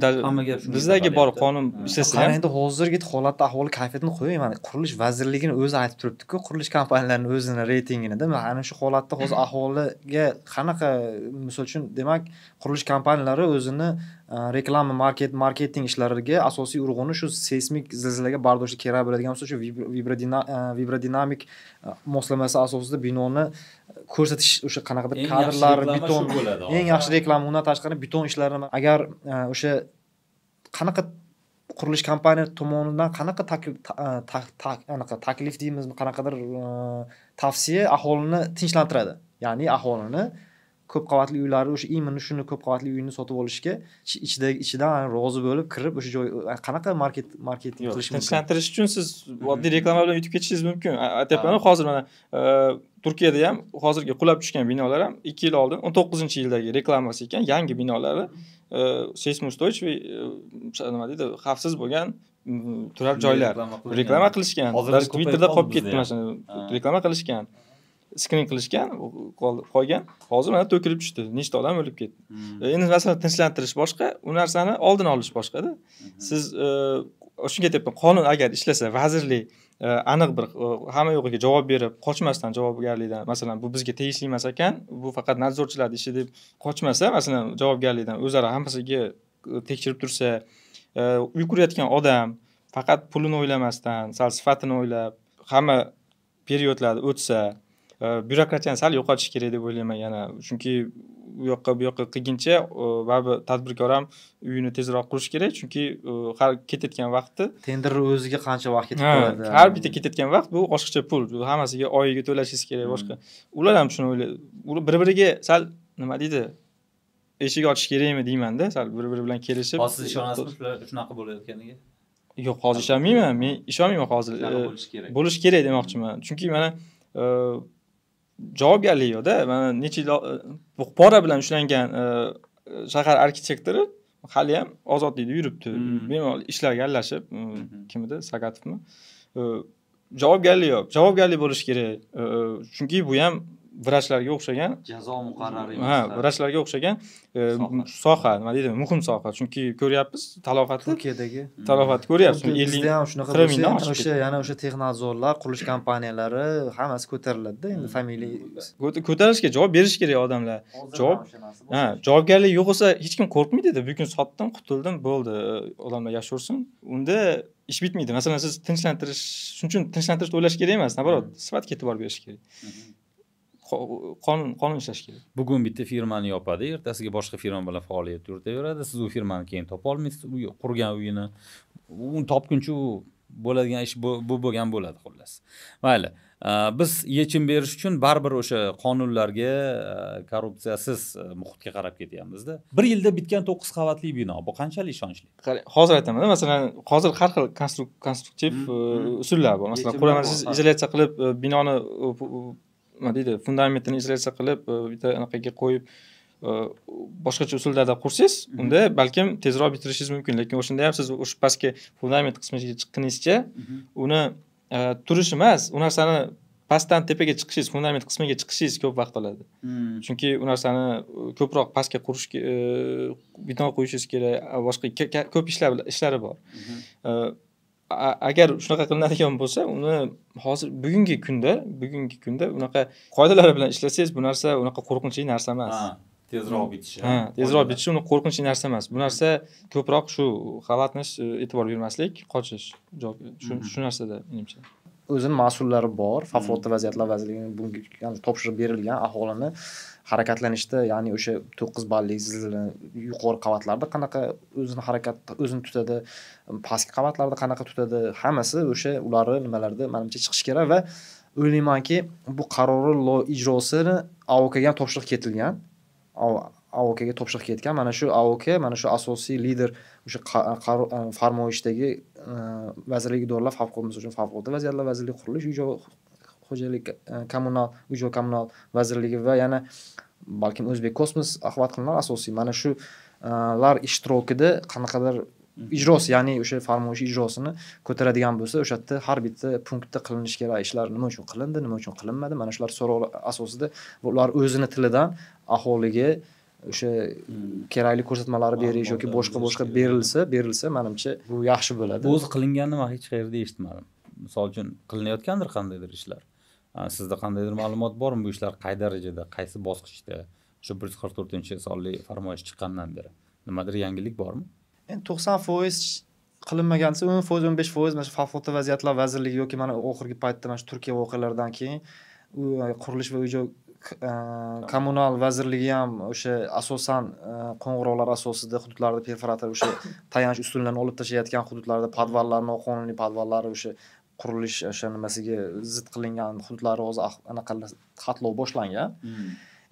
bizdagi bor qonun qarang endi hozirgi holat ahvoli kayfiyatini qo'ying mana qurilish vazirligini o'zi aytib turibdiku qurilish kompaniyalarini o'zini reytinginida ana shu holatda hozir aholiga qanaqa misol uchun demak qurilish kompaniyalari o'zini e, reklama market marketing ishlariga asosiy urg'uni shu seysmik zilzilaga bardoshli kerak bo'ladigan misol shu e, vibrodinamik e, moslamasi asosida binoni ko'rsatish o'sha qanaqa bir kadrlar beton eng yaxshi reklama undan tashqari beton ishlarini agar e, o'sha qanaqa qurilish kompaniya tomonidan qanaqa e, anaqa taklif deymizmi qanaqadir e, tavsiya aholini tinchlantiradi ya'ni aholini ko'p qavatli uylarni o'sha именно shuni ko'p qavatli uyni sotib olishga ichida ichidan rozi bo'lib kirib o'sha joy qanaqa market marketing qilish mumkin tinchlantirish uchun siz mhm. oddiy reklama bilan yutib ketishingiz mumkin aytyapman hozir mana e, turkiyada ham hozirgi qulab tushgan binolar ham ikki yil oldin o'n to'qqizinchi yildagi reklamasi ekan yangi binolari e, seysmoустойчивый e, nima deydi xavfsiz bo'lgan turar joylar reklama qilishgan twitterda qolib ketdi mana shuni reklama qilishgan skrin qilishgan qolgan hozir mana to'kilib tushdi nechta odam o'lib ketdi hmm. e, endi masalan tinchlantirish boshqa u narsani oldini olish boshqada hmm. siz e, shunga aytyapman qonun agar ishlasa vazirlik e, aniq bir hamma yo'g'iga javob berib qochmasdan javobgarlikdan masalan bu bizga tegishli emas ekan bu faqat nadzorchilarni ishi deb qochmasa masalan javobgarlikdan o'zaro hammasiga tekshirib tursa uy qurayotgan odam faqat pulini o'ylamasdan sal sifatini o'ylab hamma periodlarni o'tsa byurokratiyani sal yo'qotish kerak deb o'ylayman yana chunki u yoqqa bu yoqqa qilguncha baribir tadbirkor ham uyini tezroq qurish kerak chunki har ketayotgan vaqtni tenderni o'ziga qancha vaqt ketib qoladi har bitta ketayotgan vaqt bu oshiqcha pul bu hammasiga oyiga to'lashingiz kerak boshqa ular ham shuni o'ylaydi bir biriga sal nima deydi eshik ochish kerakmi deymanda sal bir biri bilan kelishib hozir siz ishonasizmi shunaqa bo'layotganiga yo'q hozir ishonmayman men ishonmayman hozir bo'lishi kerak bo'lishi kerak demoqchiman chunki mana javobgarlik yo'qda mana necha yil pora e, bilan ushlangan e, shahar arxitektori hali ham ozodlikda yuribdi hmm. bemalol ishlarga aralashib e, hmm. kim edi sagatovmi javobgarlik yo'q javobgarlik bo'lishi kerak chunki bu ham vrachlarga o'xshagan jazo muqarrari ha vrachlarga o'xshagan e, soha nima deydi muhim soha chunki ko'ryapmiz talofat turkiyadagi talofatni ko'ryapmiz bizda ham shunaqa bo'lsa o'sha yana o'sha texnadzorlar qurilish kompaniyalari hammasi ko'tariladida endi hmm. familiya ko'tarishga javob berish kerak odamlar javob ha javobgarlik yo'q bo'lsa hech kim qo'rqmaydida kun sotdim qutuldim bo'ldi e, odamlar yashaversin unda ish bitmaydi masalan siz tinchlantirish shuning uchun tinchlantirishni o'ylash kerak emas наоборот hmm. sifatga e'tibor berish kerak hmm. qonun qonun ishlash kerak bugun bitta firmani yopadi ertasiga boshqa firma bilan faoliyat yuritaveradi siz u firmani keyin topolmaysiz qurgan uyini uni topguncha u bo'ladigan ish bu bo'lgan bo'ladi xullas mayli biz yechim berish uchun baribir o'sha qonunlarga korrupsiyasiz muhitga qarab ketyapmizda bir yilda bitgan to'qqiz qavatli bino bu qanchalik ishonchli hozir aytaman masalan hozir har xil konstruktiv mm-hmm. e, usullar bor masalan qurama izolyatsiya qilib e, binoni nima deydi fundamentini izolyatsiya qilib e, bitta anaqaga qo'yib e, boshqacha usullarda qursangiz mhm. unda balkim tezroq bitirishingiz mumkin lekin o'shanda ham siz o'sha pastki fundament qismiga chiqqaningizcha mhm. uni e, turish emas u narsani pastdan tepaga chiqishingiz fundament qismiga chiqishingiz ko'p vaqt oladi hmm. chunki u narsani ko'proq pastga qurish bino qo'yishingiz kerak boshqa ko'p ishlar ishlari bor mhm. agar shunaqa qilinadigan bo'lsa uni hozir bugungi kunda bugungi kunda unaqa qoidalar bilan ishlasangiz bu narsa unaqa qo'rqinchli narsa emas tezroq hmm. bitishi ha tezroq bitishi uni qo'rqinchli narsa emas bu narsa ko'proq shu xalatnish e'tibor bermaslik qochish hmm. shu narsada menimcha o'zini mas'ullari bor hmm. favqulodda vaziyatlar vazirligini bunga topshiriq topshirib berilgan aholini harakatlanishda ya'ni o'sha to'qqiz ballik zilzila yuqori qavatlarda qanaqa o'zini harakat o'zini tutadi pastki qavatlarda qanaqa tutadi hammasi o'sha ularni nimalarda manimcha chiqishi kerak va o'ylaymanki bu qarori ijrosini aokaga ham topshiriq ketilgan aokga topshiriq ketgan mana shu aok mana shu asosiy lider o'sha e, e, farmoyishdagi e, vazirlik idoralar favqulodda misol uchun favqulodda vaziyatlar vazirligi qurilish uy joy xo'jalik kommunal uy joy kommunal vazirligi va yana balkim o'zbek kosmos axborot qilinar asosiy mana shu lar ishtirokida qanaqadir ijrosi ya'ni o'sha farmoyish ijrosini ko'taradigan bo'lsa o'sha yerda har bitta punktda qilinishi kerak ishlar nima uchun qilindi nima uchun qilinmadi mana shular so'rovlar asosida ular o'zini tilidan aholiga o'sha hmm. kerakli ko'rsatmalar berish yoki boshqa boshqa berilsa berilsa manimcha bu yaxshi bo'ladi o'zi qilingani man hech qayerda eshitmadim misol uchun qilinayotgandir qandaydir ishlar sizda qandaydir ma'lumot bormi bu ishlar qay darajada qaysi bosqichda o'sha bir yuz qirq to'rtinchi sonli farmoyish chiqqandan beri nimadir yangilik bormi endi to'qson foiz qilinmagan desa o'n foiz o'n besh foiz mana shu favqulodda vaziyatlar vazirligi yoki mana oxirgi paytda mana shu turkiya voqealaridan keyin e, qurilish va uy joy E, kommunal vazirligi ham o'sha asosan e, qo'ng'iroqlar asosida hududlarda perforator o'sha tayanch ustunlarni olib tashlayotgan hududlarda podvallar noqonuniy podvallar o'sha qurilish o'sha nimasiga zid qilingan hududlari hozir anaqa xatlov boshlangan hmm.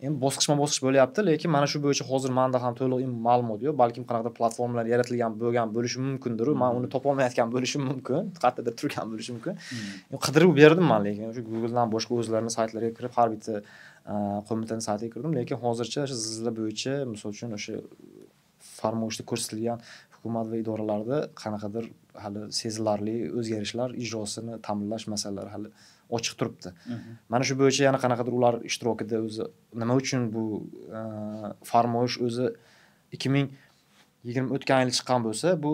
endi bosqichma bosqich bo'lyapti lekin mana shu bo'yicha hozir manda ham to'liq ma'lumot yo'q balkim qanaqadir platformalar yaratilgan bo'lgan bo'lishi mumkindiru man hmm. uni topolmayotgan bo'lishim mumkin qayerdadir turgan bo'lishi mumkin hmm. qidirib berdim man lekin shu googledan boshqa o'zlarini saytlariga kirib har bitta qo'mitani saytiga kirdim lekin hozircha o'sha zilzila bo'yicha misol uchun o'sha farmoyishda ko'rsatilgan hukumat va idoralarda qanaqadir hali sezilarli o'zgarishlar ijrosini ta'minlash masalalari hali ochiq turibdi mhm. mana shu bo'yicha yana qanaqadir ular ishtirokida o'zi nima uchun bu e, farmoyish o'zi ikki ming yigirma o'tgan yili chiqqan bo'lsa bu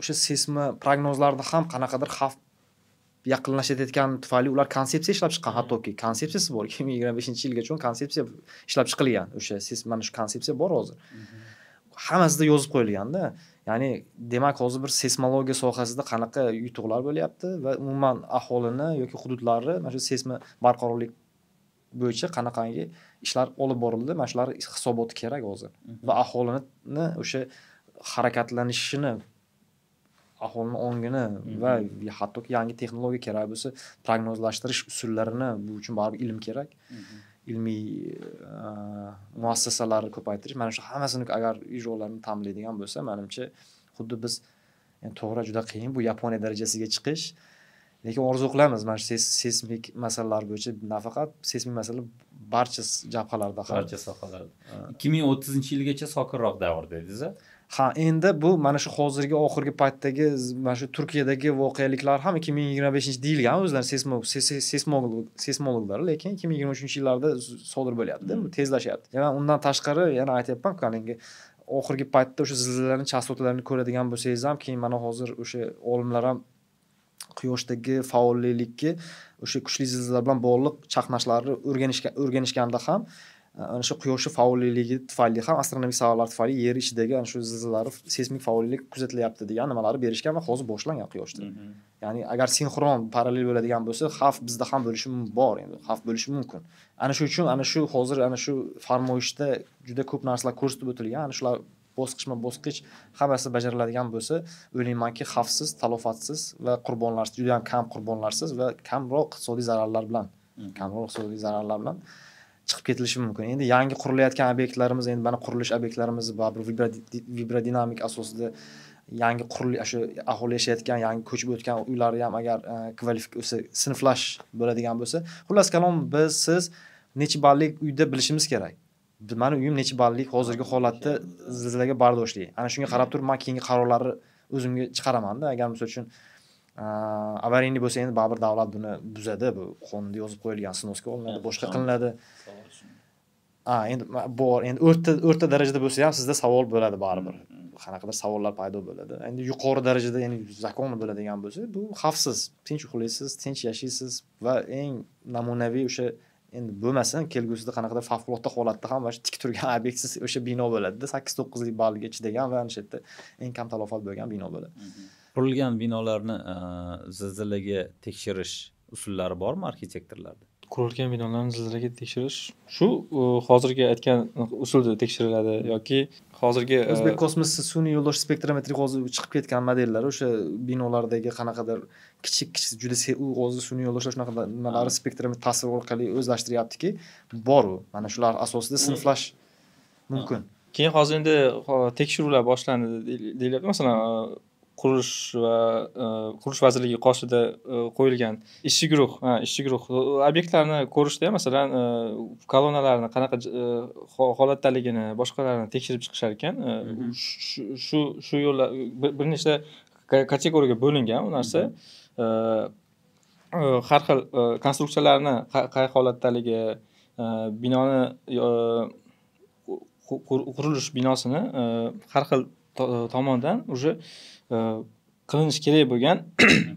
o'sha seysma prognozlarda ham qanaqadir xavf yaqinlashayotgani tufayli ular konsepsiya ishlab chiqqan hattoki konsepsiyasi bor ikki ming yigirma beshinchi yilgacha konsepsiya ishlab chiqilgan o'sha mana shu konsepsiya bor hozir mhm. hammasida yozib qo'yilganda ya'ni demak hozir bir seysmologiya sohasida qanaqa yutuqlar bo'lyapti va umuman aholini yoki hududlarni mana shu seysma barqarorlik bo'yicha qanaqangi ishlar olib borildi mana shular hisoboti kerak hozir mhm. va aholini o'sha harakatlanishini aholini ongini va hattoki yangi texnologiya kerak bo'lsa prognozlashtirish usullarini bu uchun baribir ilm kerak ilmiy muassasalarni ko'paytirish mana shu hammasini agar ijrolarni ta'minlaydigan bo'lsa manimcha xuddi biz to'g'ri juda qiyin bu yaponiya darajasiga chiqish lekin orzu qilamiz mana shu seysmik masalalar bo'yicha nafaqat seysmik masala barcha jabhalarda ham barcha sohalarda ikki ming o'ttizinchi yilgacha sokinroq davr dedingiz ha endi bu mana shu hozirgi oxirgi paytdagi mana shu turkiyadagi voqeliklar ham ikki ming yigirma beshinchi deyilgan o'zlari seysmologlar lekin ikki ming yigirma uchinchi yillarda sodir bo'lyapti bu hmm. tezlashyapti yana undan tashqari yana aytyapmanku haligi oxirgi paytda o'sha zilzilalarni chastotalarini ko'radigan bo'lsangiz ham keyin mana hozir o'sha olimlar ham quyoshdagi faollikka o'sha kuchli zilzila bilan bog'liq chaqnashlarni o'rganishgan o'rganishganda ham Э, ana shu quyoshni faolligi tufayli ham astronomik sabablar tufayli yer ichidagi ana shu zilzilalar seysmik faollik kuzatilyapti degan nimalari berishgan va hozir boshlangan quyoshda mhmm, mhmm. ya'ni agar sinxron parallel bo'ladigan bo'lsa xavf bizda ham bo'lishi bor endi xavf bo'lishi mumkin ana shu uchun ana shu hozir ana shu farmoyishda juda ko'p narsalar ko'rsatib o'tilgan ana shular bosqichma bosqich hammasi bajariladigan bo'lsa o'ylaymanki xavfsiz talofatsiz va qurbonlarsiz juda ham kam qurbonlarsiz va kamroq iqtisodiy zararlar bilan mhmm. kamroq iqtisodiy zararlar bilan chiqib ketilishi mumkin endi yangi qurilayotgan obyektlarimiz endi mana qurilish obyektlarimiz baribir vibrodinamik asosida yangi qurilish shu aholi yashayotgan yangi ko'chib o'tgan uylarni ham agar e, kvalifikatsiya sinflash bo'ladigan bo'lsa xullas kalom biz siz necha ballik uyda bilishimiz kerak mani uyim necha ballik hozirgi holatda zilzilaga bardoshli ana shunga qarab turib man keyingi qarorlarni o'zimga chiqaramanda agar misol uchun avariyniy bo'lsa endi baribir davlat buni buzadi bu qonunda yozib qo'yilgan snosga olinadi boshqa qilinadi a endi bor endi o'rta o'rta darajada bo'lsa ham sizda savol bo'ladi baribir mm, mm. qanaqadir savollar paydo bo'ladi endi yuqori darajada ya'ni zakon bo'ladigan bo'lsa bu xavfsiz tinch uxlaysiz tinch yashaysiz va eng namunaviy o'sha endi bo'lmasin kelgusida qanaqadir favqulodda holatda ham mana shu tik turgan obyektsiz o'sha bino bo'ladida sakkiz to'qqizlik ballga chidagan va ana shu yerda eng kam talafot bo'lgan bino bo'ladi mm-hmm. qurilgan binolarni e, zilzilaga tekshirish usullari bormi arxitektorlarda qurilgan binolarni zilzilaga tekshirish shu e, hozirgi aytgan usulda tekshiriladi yoki hozirgi e, o'zbek kosmos sun'iy yo'ldosh spektrometrik hozir chiqib ketgan modellar o'sha binolardagi qanaqadir kichik kichik juda hozir sun'iy yo'ldoshlar shunaqa nimalari spektrometr tasvir orqali o'zlashtiryaptiki u mana shular asosida sinflash mumkin keyin hozir endi tekshiruvlar boshlandi deyilyapti masalan qurilish va e, qurilish vazirligi qoshida e, qo'yilgan ishchi guruh ha ishchi guruh e, obyektlarni ko'rishda masalan kolonnalarni qanaqa holatdaligini boshqalarini tekshirib chiqishar ekan shu shu yo'llar bir nechta kategoriyaga bo'lingan u narsa har xil konstruksiyalarni qay holatdaligi binoni qurilish binosini har xil tomondan уже qilinishi kerak bo'lgan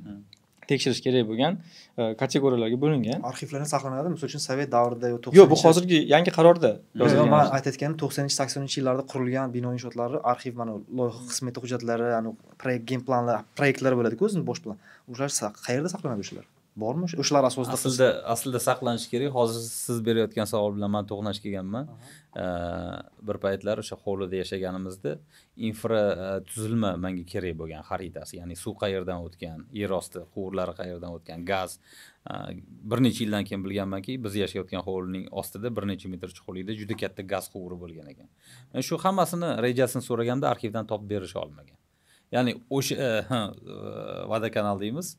tekshirish kerak bo'lgan e, kategoriyalarga bo'lingan arxivlarda saqlanadi misol uchun sovet davrida yo'q bu hozirgi yangi qarorda yozilgan man aytayotganim to'qsoninchi saksoninchi yillarda qurilgan bino inshootlarni arxiv mana loyiha qismati hujjatlari proyekt gem planlar proyektlar bo'ladiku o'zini bosh plan o'shalar qayerda saqlanadi o'shalar bormi o'shalar asosida aslida aslida saqlanish kerak hozir siz berayotgan savol bilan man to'qnash kelganman bir paytlar o'sha hovlida yashaganimizda infra e, tuzilma manga kerak bo'lgan xaritasi ya'ni suv qayerdan o'tgan yer osti quvurlari qayerdan o'tgan gaz bir necha yildan keyin bilganmanki biz yashayotgan hovlining ostida bir necha metr chuqurlikda juda katta gaz quvuri bo'lgan ekan men shu hammasini rejasini so'raganda arxivdan topib berisha olmagan ya'ni o'sha e, e, vada kanal deymiz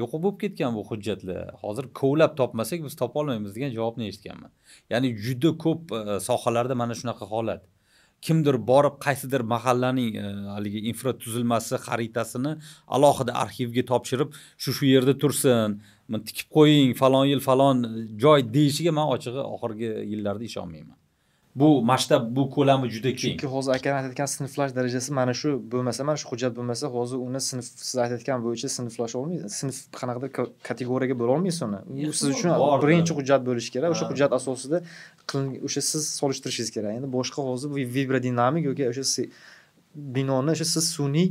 yo'q bo'lib ketgan bu hujjatlar hozir kovlab topmasak biz topolmaymiz degan javobni eshitganman ya'ni juda ko'p e, sohalarda mana shunaqa holat kimdir borib qaysidir mahallaning e, haligi e, infratuzilmasi xaritasini alohida arxivga topshirib shu shu yerda tursin tikib qo'ying falon yil falon joy deyishiga man ochig'i oxirgi yillarda ishonmayman bu masshtab bu ko'lami juda keng chunki hozir akam aytayotgan sinflash darajasi mana shu bo'lmasa mana shu hujjat bo'lmasa hozir uni sinf siz aytayotgan bo'yicha sinflash olmaysiz sinf qanaqadir kategoriyaga bo'la olmaysiz uni u siz uchun birinchi hujjat bo'lishi kerak o'sha hujjat asosida o'sha siz solishtirishingiz kerak endi boshqa hozir vibrodinamik yoki o'sha binoni o'sha siz sun'iy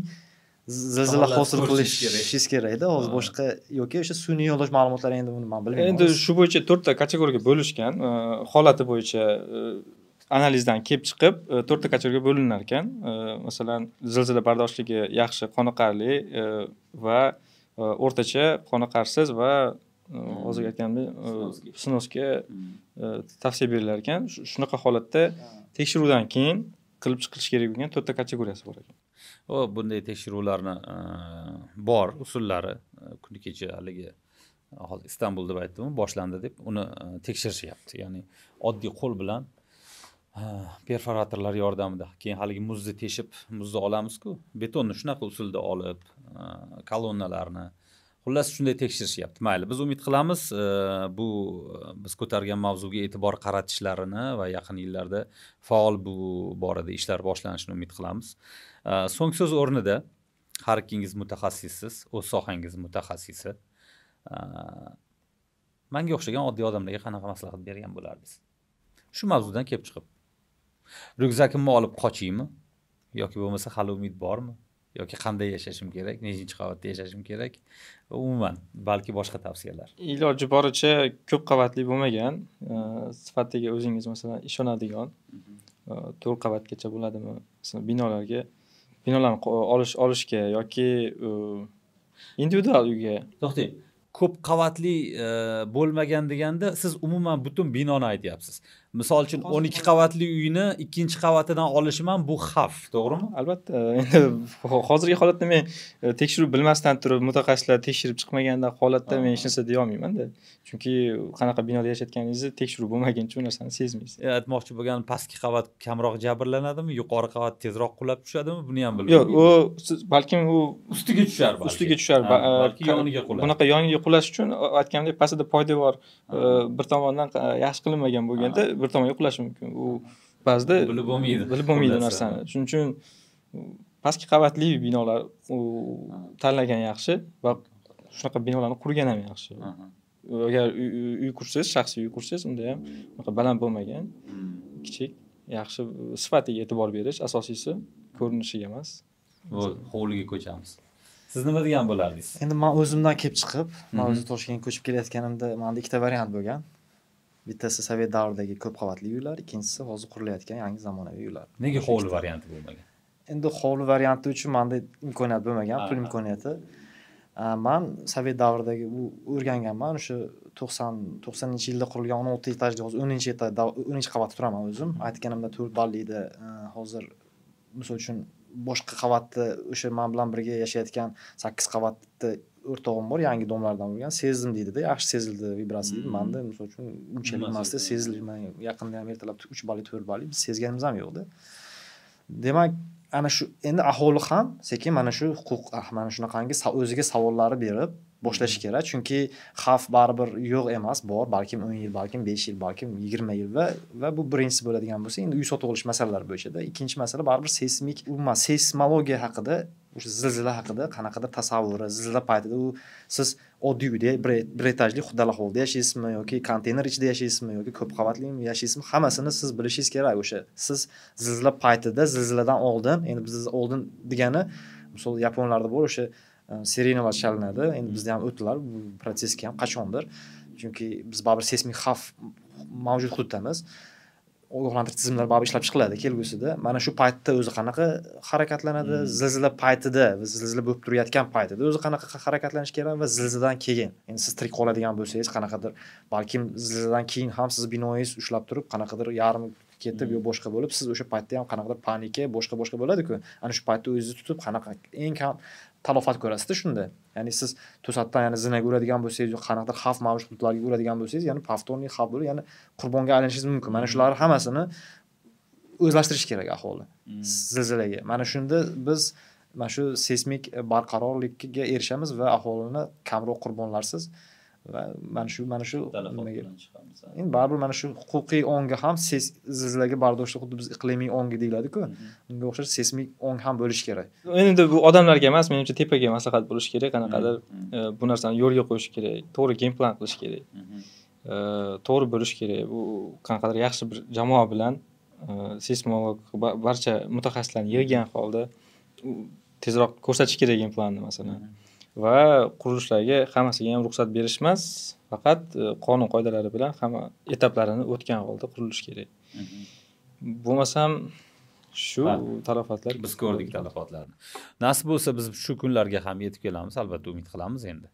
zilzila hosil qilishingiz kerakda hozir boshqa yoki o'sha sun'iy yo'ldosh ma'lumotlar endi uni man bilmayman endi shu bo'yicha to'rtta kategoriyaga bo'lishgan e, holati bo'yicha e, analizdan kelib chiqib e, to'rtta kategoriyaga bo'linar ekan e, masalan zilzila bardoshligi yaxshi qoniqarli e, va o'rtacha qoniqarsiz va hozir aytganimdek snosga hmm. tavsiya berilar ekan shunaqa holatda tekshiruvdan keyin qilib chiqilishi kerak bo'lgan to'rtta kategoriyasi bor ekan ho'p bunday tekshiruvlarni bor usullari kuni kecha haligi hozir istanbul deb aytdimu boshlandi deb uni tekshirishyapti ya'ni oddiy qo'l bilan perforatorlar yordamida keyin haligi muzni teshib muzni olamizku betonni shunaqa usulda olib kolonnalarni xullas shunday tekshirishyapti mayli biz umid qilamiz e, bu biz ko'targan mavzuga e'tibor qaratishlarini va yaqin yillarda faol bu borada ishlar boshlanishini umid qilamiz e, so'ng so'z o'rnida har ikkingiz mutaxassissiz o'z sohangiz mutaxassisi e, manga o'xshagan oddiy odamlarga qanaqa maslahat bergan bo'lardingiz shu mavzudan kelib chiqib ryukzakimni olib qochaymi yoki bo'lmasa hali umid bormi yoki qanday yashashim kerak nechinchi qavatda yashashim kerak umuman balki boshqa tavsiyalar iloji boricha ko'p qavatli bo'lmagan e, sifatiga o'zingiz masalan ishonadigan e, to'rt qavatgacha bo'ladimi binolarga binolarni olish olishga yoki e, individual uyga to'xtang ko'p qavatli bo'lmagan deganda siz umuman butun binoni aytyapsiz misol uchun o'n ikki qavatli uyni ikkinchi qavatidan olishman bu xavf to'g'rimi albatta endi hozirgi holatda men e, tekshiruv bilmasdan turib mutaxassislar tekshirib chiqmaganda holatda men hech narsa deyolmaymanda chunki qanaqa binoda yashayotganingizni tekshiruv bo'lmaguncha u narsani sezmaysiz e, aytmoqchi bo'lgan pastki qavat kamroq jabrlanadimi yuqori qavat tezroq qulab tushadimi buni ham bilmayman yo'q u siz balkim u ustiga tushar balki ustiga tushar e, balki yoniga qulab bunaqa yoniga qulash uchun aytganimdek pastida poydevor bir tomondan yaxshi qilinmagan bo'lganda bir tomonga qulashi mumkin u ba'zida bilib bo'lmaydi bilib bo'lmaydi narsani shuning uchun pastki qavatli binolar tanlagan yaxshi va shunaqa binolarni qurgan ham yaxshi agar uy qursangiz shaxsiy uy qursangiz unda ham unaqa baland bo'lmagan hmm. kichik yaxshi sifatiga e'tibor berish asosiysi ko'rinishiga emas bo'ldi hovliga ko'chamiz siz nima degan bo'lardingiz endi man o'zimdan kelib chiqib man mhm. o'zim toshkentga ko'chib kelayotganimda manda ikkita variant bo'lgan bittasi sovet davridagi ko'p qavatli uylar ikkinchisi hozir qurilayotgan yangi zamonaviy uylar nega hovli varianti bo'lmagan endi hovli varianti uchun manda imkoniyat bo'lmagan pul imkoniyati man sovet davridagi u o'rganganman o'sha to'qson to'qsoninchi yilda qurilgan o'n olti etajli hozir o'ninchi etaj o'ninchi qavatda turaman o'zim aytganimda to'rt ballikda e, hozir misol uchun boshqa qavatda o'sha man bilan birga yashayotgan sakkiz qavatda o'rtog'im bor yangi domlardan bo'lgan sezdim deydida yaxshi sezildi vibratsiya deydi manda hmm. misol uchun unchalik emasda man yaqinda ham ertalab uch balli to'rt balli biz sezganimiz ham yo'qda demak ana shu endi aholi ham sekin mana shu huquq ah, mana shunaqangi o'ziga savollari berib boshlashi hmm. kerak chunki xavf baribir yo'q emas bor balkim o'n yil balkim besh yil balkim yigirma yil va va bu birinchisi bo'ladigan bo'lsa endi uy sotib olish masalalari bo'yichada ikkinchi masala baribir seysmik umuman seysmologiya haqida o'sha zilzila haqida qanaqadir tasavvuri zilzila paytida u siz oddiy uyda bir etajli xuddala hovlida yashaysizmi yoki konteyner ichida yashaysizmi yoki ko'p qavatli yashaysizmi hammasini siz bilishingiz kerak o'sha siz zilzila paytida zilziladan oldin endi biz oldin degani misol yaponlarda bor o'sha e, sirenalar chalinadi endi bizda ham o'tdilar bu protsessga ham qachondir chunki biz baribir seysmik xavf mavjud hududdamiz ogohlantirish tizimlari baribir ishlab chiqiladi kelgusida mana shu paytda o'zi qanaqa harakatlanadi hmm. zilzila paytida zilzila bo'lib turayotgan paytida o'zi qanaqa harakatlanish kerak va zilziladan keyin endi siz tirik qoladigan bo'lsangiz qanaqadir balkim zilziladan keyin ham sizni binoyingiz ushlab turib qanaqadir yarim ketib yo hmm. boshqa bo'lib siz o'sha paytda ham qanaqadir panika boshqa boshqa bo'ladiku ana shu paytda o'zingizni tutib qanaqa eng kam talofat ko'rasizda shunda ya'ni siz to'satdan yana zinaga uradigan bo'lsangiz yoki qanaqadir xavf mavjud hududlarga uradigan bo'lsangiz yana повторный xavf bo'lib yana qurbonga aylanishingiz mumkin mana shularni hammasini o'zlashtirish kerak aholi mm. zilzilaga mana shunda biz mana shu seysmik barqarorlikka erishamiz va aholini kamroq qurbonlarsiz va mana shu mana shu endi baribir mana shu huquqiy ongi ham sizlarga bardoshli xuddi biz iqlimiy ongi deyiladiku unga o'xshash seysmik ong ham bo'lishi kerak endi bu odamlarga emas menimcha tepaga maslahat bo'lishi kerak qanaqadir e, bu narsani yo'lga qo'yish kerak to'g'ri game plan qilish kerak e, to'g'ri bo'lishi kerak bu qanaqadir yaxshi bir jamoa bilan e, seysmolog barcha mutaxassislarni yig'gan holda tezroq ko'rsatish kerak game planni masalan va qurilishlarga hammasiga ham ruxsat berish emas faqat e, qonun qoidalari bilan hamma etaplarini o'tgan holda qurilish kerak mhm. bo'lmasam shu talafotlar biz ko'rdik talafotlarni nasib bo'lsa biz shu kunlarga ham yetib kelamiz albatta umid qilamiz endi